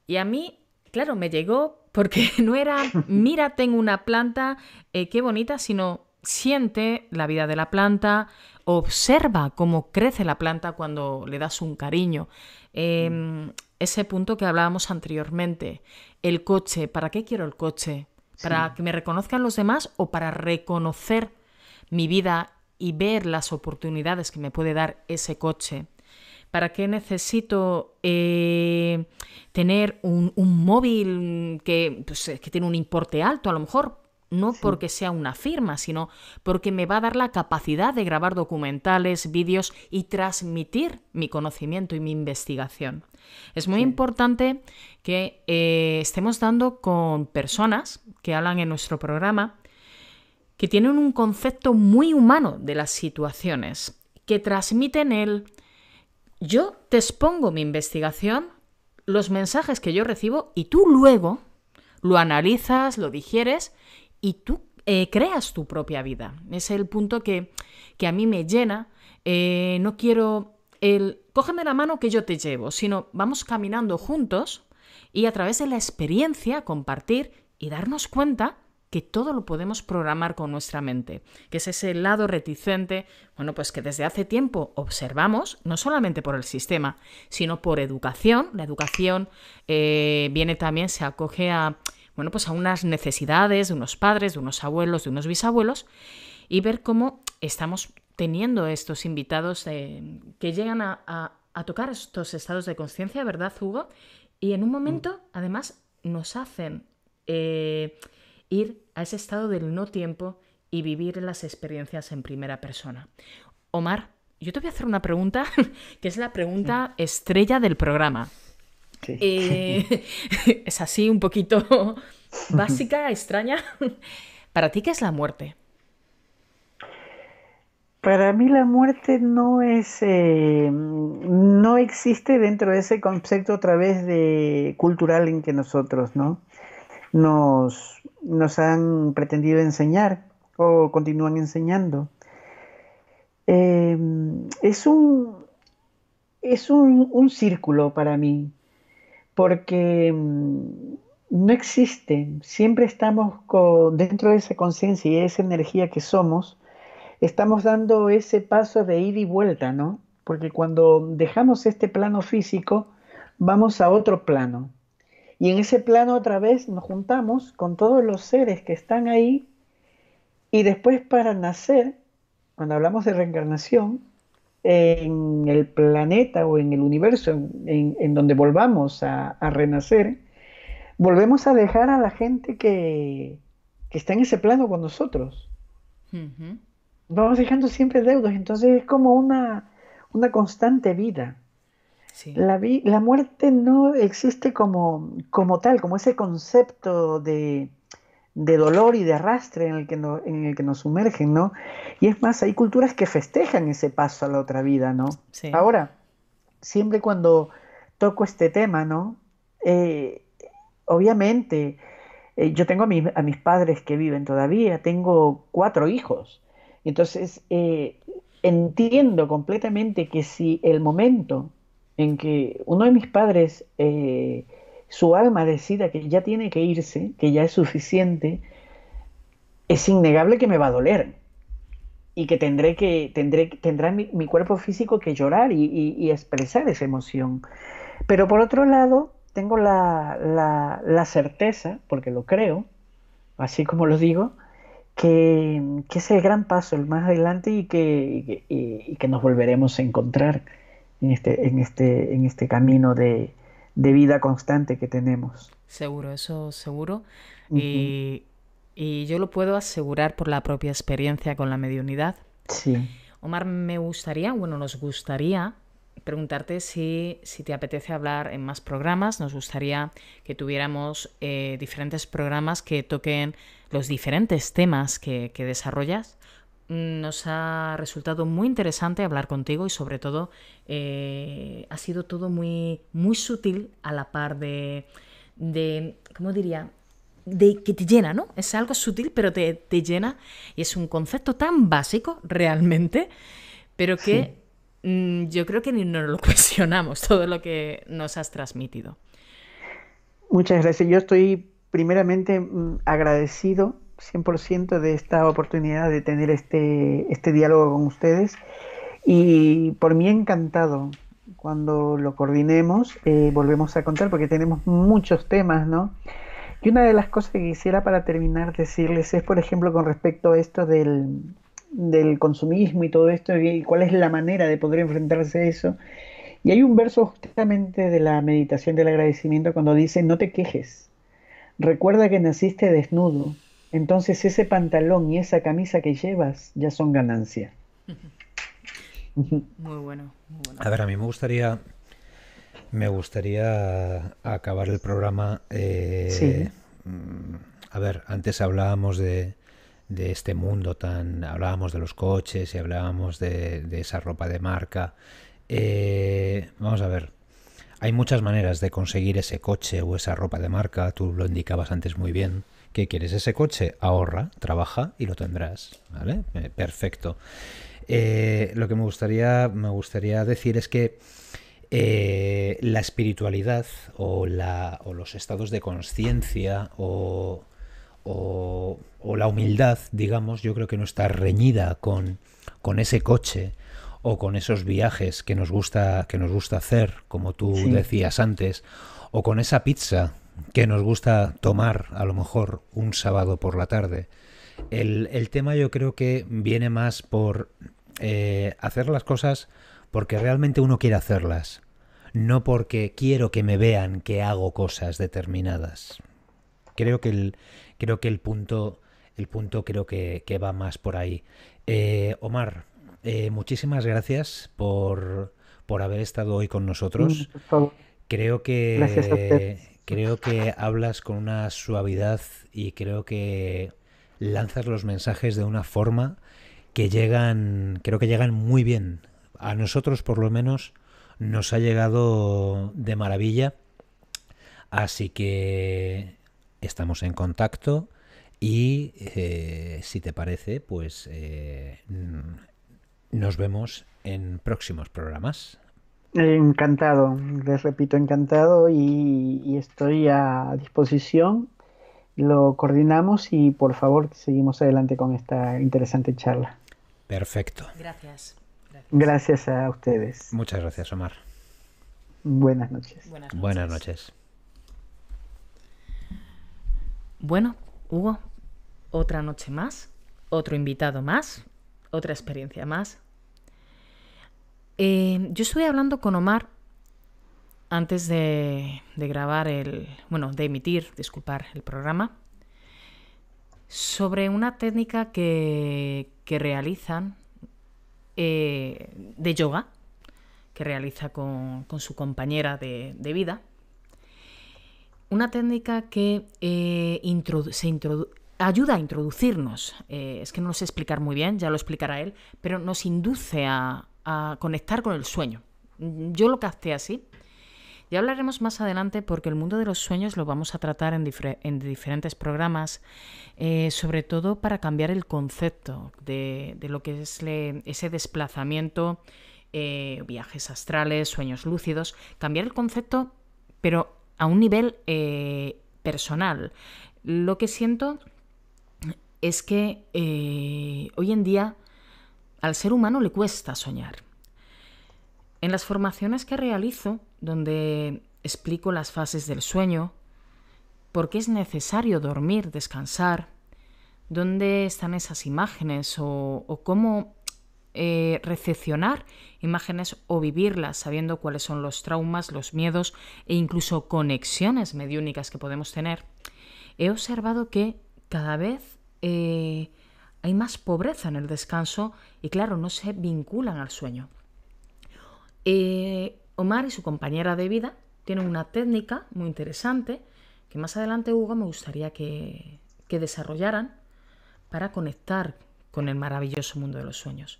Y a mí, claro, me llegó porque no era, mira, tengo una planta, eh, qué bonita, sino siente la vida de la planta, observa cómo crece la planta cuando le das un cariño. Em, mm. Ese punto que hablábamos anteriormente, el coche, ¿para qué quiero el coche? ¿Para que me reconozcan los demás o para reconocer mi vida y ver las oportunidades que me puede dar ese coche. ¿Para qué necesito eh, tener un, móvil pues, eh, que, tiene un importe alto a lo mejor? no porque sea una firma, sino porque me va a dar la capacidad de grabar documentales, vídeos y transmitir mi conocimiento y mi investigación. Es muy importante que eh, estemos dando con personas que hablan en nuestro programa que tienen un concepto muy humano de las situaciones, que transmiten el yo te expongo mi investigación, los mensajes que yo recibo y tú luego lo analizas, lo digieres y tú eh, creas tu propia vida. es el punto que, a mí me llena. Eh, no quiero el cógeme la mano que yo te llevo, sino vamos caminando juntos y a través de la experiencia compartir y darnos cuenta que todo lo podemos programar con nuestra mente, que es ese lado reticente, bueno, pues que desde hace tiempo observamos, no solamente por el sistema, sino por educación. La educación eh, viene también, se acoge a, bueno, pues a unas necesidades de unos padres, de unos abuelos, de unos bisabuelos, y ver cómo estamos teniendo estos invitados eh, que llegan a, tocar estos estados de conciencia, ¿verdad, Hugo? Y en un momento, mm. además, nos hacen... Eh, ir a ese estado del no tiempo y vivir las experiencias en primera persona. Omar, yo te voy a hacer una pregunta que es la pregunta estrella del programa. Eh, es así, un poquito básica, extraña. ¿Para ti qué es la muerte? Para mí la muerte no es, eh, no existe dentro de ese concepto a través de cultural en que nosotros, ¿no? Nos, nos han pretendido enseñar o continúan enseñando. Em, es un, es un, círculo para mí, porque em, no existe, siempre estamos dentro de esa conciencia y esa energía que somos, estamos dando ese paso de ida y vuelta, ¿no? Porque cuando dejamos este plano físico, vamos a otro plano, y en ese plano otra vez nos juntamos con todos los seres que están ahí y después para nacer, cuando hablamos de reencarnación, en el planeta o en el universo en, donde volvamos a, renacer, volvemos a dejar a la gente que, está en ese plano con nosotros. Vamos dejando siempre deudos, entonces es como una, una constante vida. La, muerte no existe como, como tal, como ese concepto de, dolor y de arrastre en el, que en el que nos sumergen, ¿no? Y es más, hay culturas que festejan ese paso a la otra vida, ¿no? Ahora, siempre cuando toco este tema, ¿no? Eh, obviamente, eh, yo tengo a, mis padres que viven todavía, tengo cuatro hijos, entonces eh, entiendo completamente que si el momento en que uno de mis padres, eh, su alma decida que ya tiene que irse, que ya es suficiente, es innegable que me va a doler y que tendré que tendré tendrá mi, cuerpo físico que llorar y, expresar esa emoción. Pero por otro lado, tengo la, la, certeza, porque lo creo, así como lo digo, que, que, es el gran paso, el más adelante y que, y que nos volveremos a encontrar en este, en este, en este camino de, vida constante que tenemos. Seguro, eso seguro. y, yo lo puedo asegurar por la propia experiencia con la mediunidad. Sí. Omar, me gustaría, bueno, nos gustaría preguntarte si, si te apetece hablar en más programas. Nos gustaría que tuviéramos eh, diferentes programas que toquen los diferentes temas que, que desarrollas nos ha resultado muy interesante hablar contigo y sobre todo eh, ha sido todo muy, muy sutil a la par de, de, ¿cómo diría? De que te llena, ¿no? Es algo sutil, pero te, llena y es un concepto tan básico realmente, pero que mm, yo creo que ni nos lo cuestionamos todo lo que nos has transmitido. Muchas gracias. Yo estoy primeramente mm, agradecido 100% de esta oportunidad de tener este, este diálogo con ustedes y por mí encantado. Cuando lo coordinemos eh, volvemos a contar porque tenemos muchos temas, ¿no? Y una de las cosas que quisiera para terminar decirles es, por ejemplo, con respecto a esto del, del consumismo y todo esto, y cuál es la manera de poder enfrentarse a eso. Y hay un verso justamente de la meditación del agradecimiento cuando dice, no te quejes, recuerda que naciste desnudo, entonces ese pantalón y esa camisa que llevas ya son ganancia. Muy bueno, A ver, a mí me gustaría me gustaría acabar el programa. Eh, sí. Mm, a ver, antes hablábamos de, de, este mundo tan. Hablábamos de los coches y hablábamos de, esa ropa de marca. Eh, vamos a ver. Hay muchas maneras de conseguir ese coche o esa ropa de marca. Tú lo indicabas antes muy bien que quieres ese coche? Ahorra, trabaja y lo tendrás. Eh, perfecto. Eh, lo que me gustaría, me gustaría decir es que eh, la espiritualidad o, la, o, los estados de conciencia o, o, la humildad, digamos, yo creo que no está reñida con, con ese coche o con esos viajes que nos gusta, que nos gusta hacer, como tú decías antes, o con esa pizza que nos gusta tomar a lo mejor un sábado por la tarde. El, tema yo creo que viene más por eh, hacer las cosas porque realmente uno quiere hacerlas, no porque quiero que me vean que hago cosas determinadas. Creo que el, creo que el punto, el punto creo que, va más por ahí. Eh, Omar, eh, muchísimas gracias por, por haber estado hoy con nosotros. Mm, creo que, Creo que hablas con una suavidad y creo que lanzas los mensajes de una forma que llegan, creo que llegan muy bien. A nosotros por lo menos nos ha llegado de maravilla. Así que estamos en contacto y eh, si te parece, pues eh, nos vemos en próximos programas. Encantado, les repito, encantado y, estoy a disposición. Lo coordinamos y por favor seguimos adelante con esta interesante charla. Perfecto. Gracias. Gracias, a ustedes. Muchas gracias, Omar. Buenas noches. Buenas noches. Buenas noches. Bueno, Hugo, otra noche más, otro invitado más, otra experiencia más, Em, yo estuve hablando con Omar antes de, grabar el, bueno, de emitir, disculpar, el programa, sobre una técnica que, realizan eh, de yoga, que realiza con, su compañera de, vida. Una técnica que eh, ayuda a introducirnos, eh, es que no lo sé explicar muy bien, ya lo explicará él, pero nos induce a, conectar con el sueño. Yo lo capté así. Ya hablaremos más adelante porque el mundo de los sueños lo vamos a tratar en, diferentes programas, eh, sobre todo para cambiar el concepto de, lo que es ese desplazamiento, eh, viajes astrales, sueños lúcidos, cambiar el concepto, pero a un nivel eh, personal. Lo que siento es que hoy en día al ser humano le cuesta soñar. En las formaciones que realizo, donde explico las fases del sueño, por qué es necesario dormir, descansar, dónde están esas imágenes o, cómo eh, recepcionar imágenes o vivirlas sabiendo cuáles son los traumas, los miedos e incluso conexiones mediúnicas que podemos tener, he observado que cada vez eh, hay más pobreza en el descanso y claro, no se vinculan al sueño. Eh, Omar y su compañera de vida tienen una técnica muy interesante que más adelante Hugo me gustaría que, que desarrollaran para conectar con el maravilloso mundo de los sueños.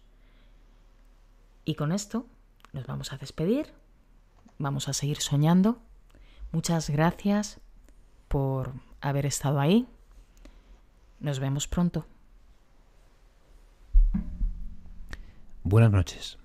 Y con esto nos vamos a despedir, vamos a seguir soñando. Muchas gracias por haber estado ahí. Nos vemos pronto. Buenas noches.